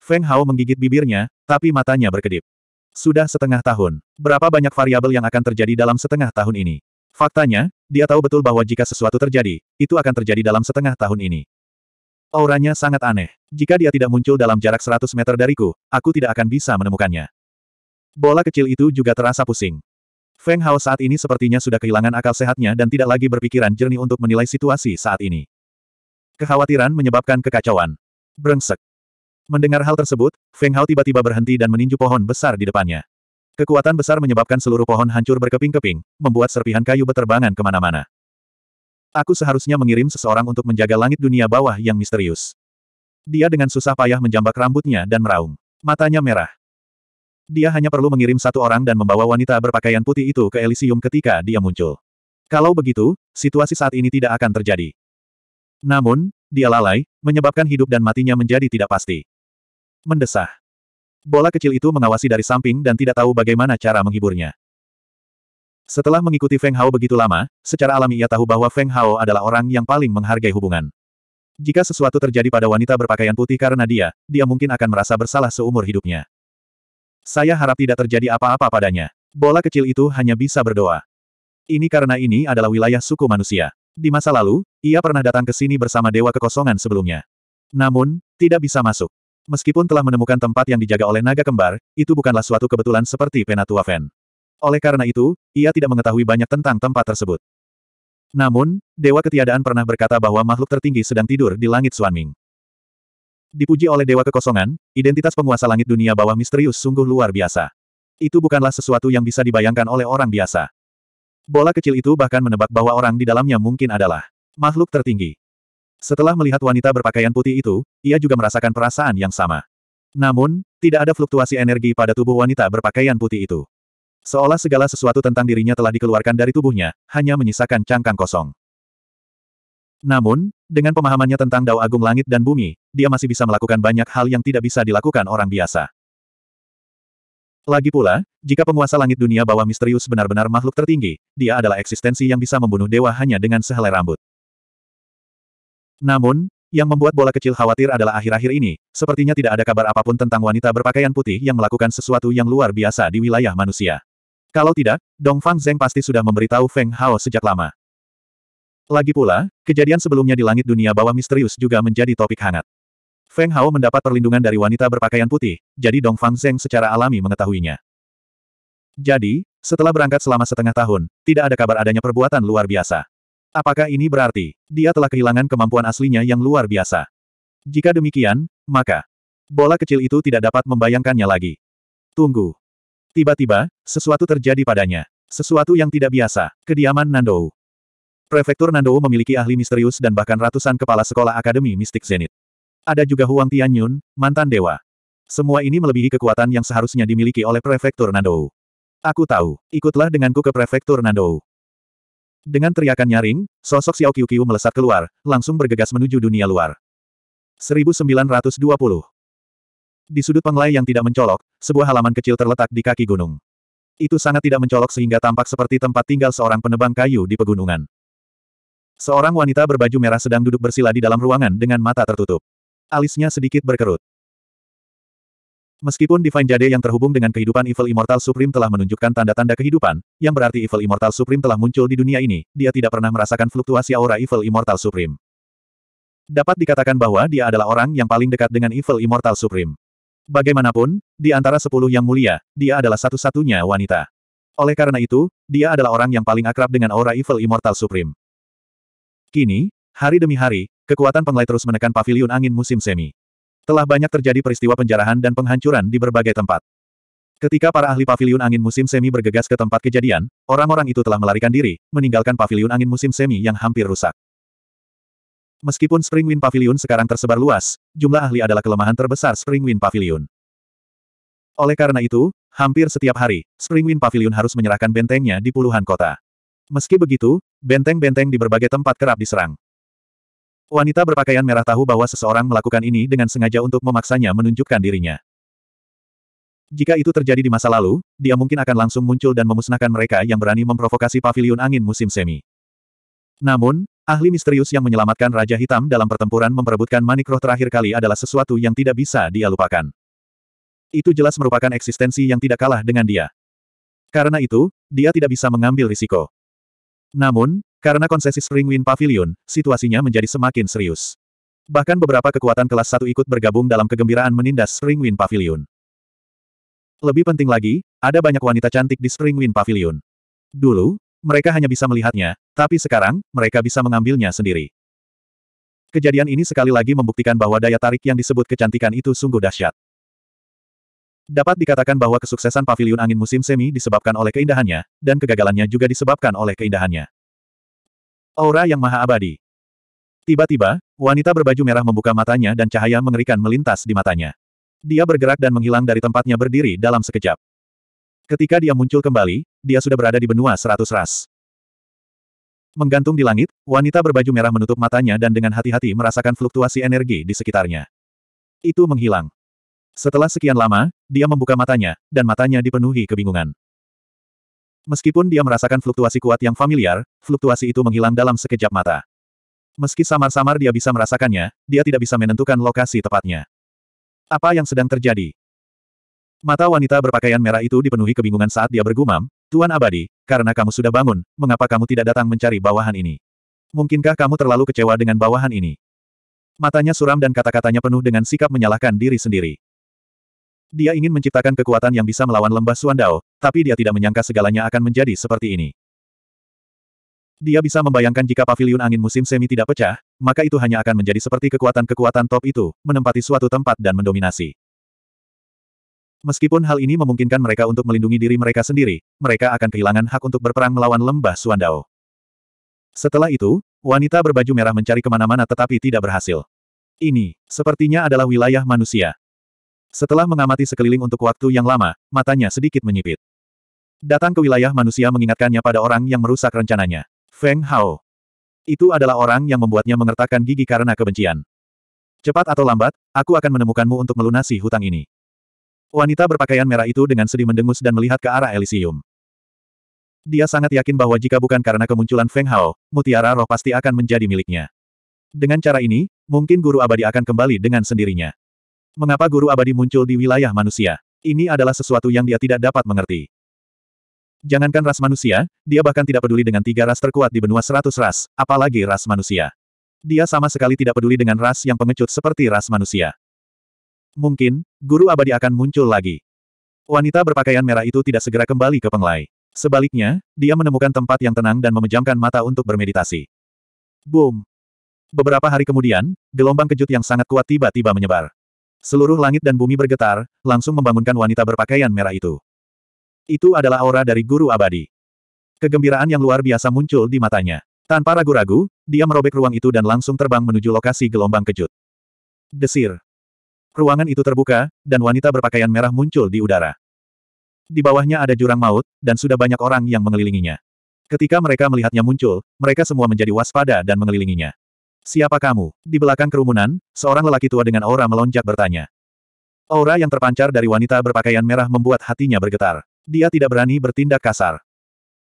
Feng Hao menggigit bibirnya, tapi matanya berkedip. Sudah setengah tahun. Berapa banyak variabel yang akan terjadi dalam setengah tahun ini? Faktanya, dia tahu betul bahwa jika sesuatu terjadi, itu akan terjadi dalam setengah tahun ini. Auranya sangat aneh. Jika dia tidak muncul dalam jarak 100 meter dariku, aku tidak akan bisa menemukannya. Bola kecil itu juga terasa pusing. Feng Hao saat ini sepertinya sudah kehilangan akal sehatnya dan tidak lagi berpikiran jernih untuk menilai situasi saat ini. Kekhawatiran menyebabkan kekacauan. Brengsek. Mendengar hal tersebut, Feng Hao tiba-tiba berhenti dan meninju pohon besar di depannya. Kekuatan besar menyebabkan seluruh pohon hancur berkeping-keping, membuat serpihan kayu beterbangan kemana-mana. Aku seharusnya mengirim seseorang untuk menjaga langit dunia bawah yang misterius. Dia dengan susah payah menjambak rambutnya dan meraung. Matanya merah. Dia hanya perlu mengirim satu orang dan membawa wanita berpakaian putih itu ke Elysium ketika dia muncul. Kalau begitu, situasi saat ini tidak akan terjadi. Namun, dia lalai, menyebabkan hidup dan matinya menjadi tidak pasti. Mendesah. Bola kecil itu mengawasi dari samping dan tidak tahu bagaimana cara menghiburnya. Setelah mengikuti Feng Hao begitu lama, secara alami ia tahu bahwa Feng Hao adalah orang yang paling menghargai hubungan. Jika sesuatu terjadi pada wanita berpakaian putih karena dia, dia mungkin akan merasa bersalah seumur hidupnya. Saya harap tidak terjadi apa-apa padanya. Bola kecil itu hanya bisa berdoa. Ini karena ini adalah wilayah suku manusia. Di masa lalu, ia pernah datang ke sini bersama Dewa Kekosongan sebelumnya. Namun, tidak bisa masuk. Meskipun telah menemukan tempat yang dijaga oleh naga kembar, itu bukanlah suatu kebetulan seperti Penatua Fen. Oleh karena itu, ia tidak mengetahui banyak tentang tempat tersebut. Namun, Dewa Ketiadaan pernah berkata bahwa makhluk tertinggi sedang tidur di langit Suanming. Dipuji oleh Dewa Kekosongan, identitas penguasa langit dunia bawah misterius sungguh luar biasa. Itu bukanlah sesuatu yang bisa dibayangkan oleh orang biasa. Bola kecil itu bahkan menebak bahwa orang di dalamnya mungkin adalah makhluk tertinggi. Setelah melihat wanita berpakaian putih itu, ia juga merasakan perasaan yang sama. Namun, tidak ada fluktuasi energi pada tubuh wanita berpakaian putih itu. Seolah segala sesuatu tentang dirinya telah dikeluarkan dari tubuhnya, hanya menyisakan cangkang kosong. Namun, dengan pemahamannya tentang dao agung langit dan bumi, dia masih bisa melakukan banyak hal yang tidak bisa dilakukan orang biasa. Lagi pula, jika penguasa langit dunia bawah misterius benar-benar makhluk tertinggi, dia adalah eksistensi yang bisa membunuh dewa hanya dengan sehelai rambut. Namun, yang membuat bola kecil khawatir adalah akhir-akhir ini, sepertinya tidak ada kabar apapun tentang wanita berpakaian putih yang melakukan sesuatu yang luar biasa di wilayah manusia. Kalau tidak, Dong Fang Zeng pasti sudah memberitahu Feng Hao sejak lama. Lagi pula, kejadian sebelumnya di langit dunia bawah misterius juga menjadi topik hangat. Feng Hao mendapat perlindungan dari wanita berpakaian putih, jadi Dong Fang Zeng secara alami mengetahuinya. Jadi, setelah berangkat selama setengah tahun, tidak ada kabar adanya perbuatan luar biasa. Apakah ini berarti, dia telah kehilangan kemampuan aslinya yang luar biasa? Jika demikian, maka bola kecil itu tidak dapat membayangkannya lagi. Tunggu, Tiba-tiba, sesuatu terjadi padanya. Sesuatu yang tidak biasa. Kediaman Nandou. Prefektur Nandou memiliki ahli misterius dan bahkan ratusan kepala sekolah Akademi Mistik Zenit. Ada juga Huang Tianyun, mantan dewa. Semua ini melebihi kekuatan yang seharusnya dimiliki oleh Prefektur Nandou. Aku tahu, ikutlah denganku ke Prefektur Nandou. Dengan teriakan nyaring, sosok Xiao Qiu melesat keluar, langsung bergegas menuju dunia luar. 1920 di sudut penglai yang tidak mencolok, sebuah halaman kecil terletak di kaki gunung. Itu sangat tidak mencolok sehingga tampak seperti tempat tinggal seorang penebang kayu di pegunungan. Seorang wanita berbaju merah sedang duduk bersila di dalam ruangan dengan mata tertutup. Alisnya sedikit berkerut. Meskipun Divine Jade yang terhubung dengan kehidupan Evil Immortal Supreme telah menunjukkan tanda-tanda kehidupan, yang berarti Evil Immortal Supreme telah muncul di dunia ini, dia tidak pernah merasakan fluktuasi aura Evil Immortal Supreme. Dapat dikatakan bahwa dia adalah orang yang paling dekat dengan Evil Immortal Supreme. Bagaimanapun, di antara sepuluh yang mulia, dia adalah satu-satunya wanita. Oleh karena itu, dia adalah orang yang paling akrab dengan aura Evil Immortal Supreme. Kini, hari demi hari, kekuatan penglai terus menekan pavilion angin musim semi. Telah banyak terjadi peristiwa penjarahan dan penghancuran di berbagai tempat. Ketika para ahli pavilion angin musim semi bergegas ke tempat kejadian, orang-orang itu telah melarikan diri, meninggalkan pavilion angin musim semi yang hampir rusak. Meskipun Springwind Pavilion sekarang tersebar luas, jumlah ahli adalah kelemahan terbesar Springwind Pavilion. Oleh karena itu, hampir setiap hari, Springwind Pavilion harus menyerahkan bentengnya di puluhan kota. Meski begitu, benteng-benteng di berbagai tempat kerap diserang. Wanita berpakaian merah tahu bahwa seseorang melakukan ini dengan sengaja untuk memaksanya menunjukkan dirinya. Jika itu terjadi di masa lalu, dia mungkin akan langsung muncul dan memusnahkan mereka yang berani memprovokasi pavilion angin musim semi. Namun, Ahli misterius yang menyelamatkan Raja Hitam dalam pertempuran memperebutkan manik roh terakhir kali adalah sesuatu yang tidak bisa dia lupakan. Itu jelas merupakan eksistensi yang tidak kalah dengan dia. Karena itu, dia tidak bisa mengambil risiko. Namun, karena konsesi Springwind Pavilion, situasinya menjadi semakin serius. Bahkan beberapa kekuatan kelas satu ikut bergabung dalam kegembiraan menindas Springwind Pavilion. Lebih penting lagi, ada banyak wanita cantik di Springwind Pavilion. Dulu, mereka hanya bisa melihatnya, tapi sekarang, mereka bisa mengambilnya sendiri. Kejadian ini sekali lagi membuktikan bahwa daya tarik yang disebut kecantikan itu sungguh dahsyat. Dapat dikatakan bahwa kesuksesan pavilion angin musim semi disebabkan oleh keindahannya, dan kegagalannya juga disebabkan oleh keindahannya. Aura yang maha abadi. Tiba-tiba, wanita berbaju merah membuka matanya dan cahaya mengerikan melintas di matanya. Dia bergerak dan menghilang dari tempatnya berdiri dalam sekejap. Ketika dia muncul kembali, dia sudah berada di benua seratus ras. Menggantung di langit, wanita berbaju merah menutup matanya dan dengan hati-hati merasakan fluktuasi energi di sekitarnya. Itu menghilang. Setelah sekian lama, dia membuka matanya, dan matanya dipenuhi kebingungan. Meskipun dia merasakan fluktuasi kuat yang familiar, fluktuasi itu menghilang dalam sekejap mata. Meski samar-samar dia bisa merasakannya, dia tidak bisa menentukan lokasi tepatnya. Apa yang sedang terjadi? Mata wanita berpakaian merah itu dipenuhi kebingungan saat dia bergumam, Tuan Abadi, karena kamu sudah bangun, mengapa kamu tidak datang mencari bawahan ini? Mungkinkah kamu terlalu kecewa dengan bawahan ini? Matanya suram dan kata-katanya penuh dengan sikap menyalahkan diri sendiri. Dia ingin menciptakan kekuatan yang bisa melawan lembah Suandao, tapi dia tidak menyangka segalanya akan menjadi seperti ini. Dia bisa membayangkan jika paviliun angin musim semi tidak pecah, maka itu hanya akan menjadi seperti kekuatan-kekuatan top itu, menempati suatu tempat dan mendominasi. Meskipun hal ini memungkinkan mereka untuk melindungi diri mereka sendiri, mereka akan kehilangan hak untuk berperang melawan lembah Suandao. Setelah itu, wanita berbaju merah mencari kemana-mana tetapi tidak berhasil. Ini, sepertinya adalah wilayah manusia. Setelah mengamati sekeliling untuk waktu yang lama, matanya sedikit menyipit. Datang ke wilayah manusia mengingatkannya pada orang yang merusak rencananya. Feng Hao. Itu adalah orang yang membuatnya mengertakkan gigi karena kebencian. Cepat atau lambat, aku akan menemukanmu untuk melunasi hutang ini. Wanita berpakaian merah itu dengan sedih mendengus dan melihat ke arah Elysium. Dia sangat yakin bahwa jika bukan karena kemunculan Feng Hao, mutiara roh pasti akan menjadi miliknya. Dengan cara ini, mungkin guru abadi akan kembali dengan sendirinya. Mengapa guru abadi muncul di wilayah manusia? Ini adalah sesuatu yang dia tidak dapat mengerti. Jangankan ras manusia, dia bahkan tidak peduli dengan tiga ras terkuat di benua seratus ras, apalagi ras manusia. Dia sama sekali tidak peduli dengan ras yang pengecut seperti ras manusia. Mungkin, guru abadi akan muncul lagi. Wanita berpakaian merah itu tidak segera kembali ke penglai. Sebaliknya, dia menemukan tempat yang tenang dan memejamkan mata untuk bermeditasi. Boom! Beberapa hari kemudian, gelombang kejut yang sangat kuat tiba-tiba menyebar. Seluruh langit dan bumi bergetar, langsung membangunkan wanita berpakaian merah itu. Itu adalah aura dari guru abadi. Kegembiraan yang luar biasa muncul di matanya. Tanpa ragu-ragu, dia merobek ruang itu dan langsung terbang menuju lokasi gelombang kejut. Desir. Ruangan itu terbuka, dan wanita berpakaian merah muncul di udara. Di bawahnya ada jurang maut, dan sudah banyak orang yang mengelilinginya. Ketika mereka melihatnya muncul, mereka semua menjadi waspada dan mengelilinginya. Siapa kamu? Di belakang kerumunan, seorang lelaki tua dengan aura melonjak bertanya. Aura yang terpancar dari wanita berpakaian merah membuat hatinya bergetar. Dia tidak berani bertindak kasar.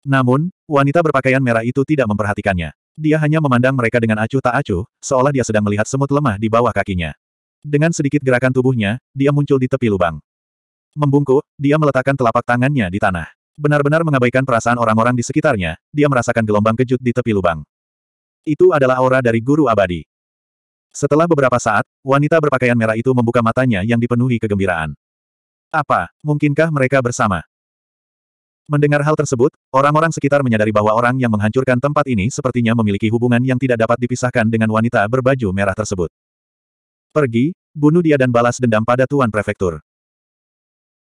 Namun, wanita berpakaian merah itu tidak memperhatikannya. Dia hanya memandang mereka dengan acuh tak acuh, seolah dia sedang melihat semut lemah di bawah kakinya. Dengan sedikit gerakan tubuhnya, dia muncul di tepi lubang. Membungkuk, dia meletakkan telapak tangannya di tanah. Benar-benar mengabaikan perasaan orang-orang di sekitarnya, dia merasakan gelombang kejut di tepi lubang. Itu adalah aura dari guru abadi. Setelah beberapa saat, wanita berpakaian merah itu membuka matanya yang dipenuhi kegembiraan. Apa, mungkinkah mereka bersama? Mendengar hal tersebut, orang-orang sekitar menyadari bahwa orang yang menghancurkan tempat ini sepertinya memiliki hubungan yang tidak dapat dipisahkan dengan wanita berbaju merah tersebut. Pergi, bunuh dia dan balas dendam pada Tuan Prefektur.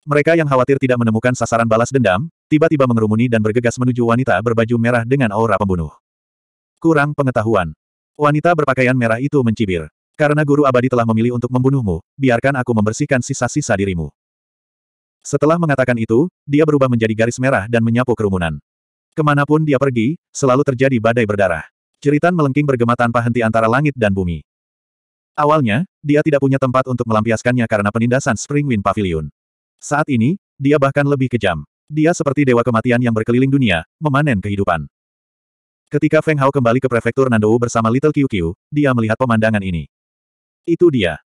Mereka yang khawatir tidak menemukan sasaran balas dendam, tiba-tiba mengerumuni dan bergegas menuju wanita berbaju merah dengan aura pembunuh. Kurang pengetahuan. Wanita berpakaian merah itu mencibir. Karena guru abadi telah memilih untuk membunuhmu, biarkan aku membersihkan sisa-sisa dirimu. Setelah mengatakan itu, dia berubah menjadi garis merah dan menyapu kerumunan. Kemanapun dia pergi, selalu terjadi badai berdarah. Ceritan melengking bergema tanpa henti antara langit dan bumi. Awalnya, dia tidak punya tempat untuk melampiaskannya karena penindasan Spring Wind Pavilion. Saat ini, dia bahkan lebih kejam. Dia seperti dewa kematian yang berkeliling dunia, memanen kehidupan. Ketika Feng Hao kembali ke prefektur Nandou bersama Little QQ, dia melihat pemandangan ini. Itu dia.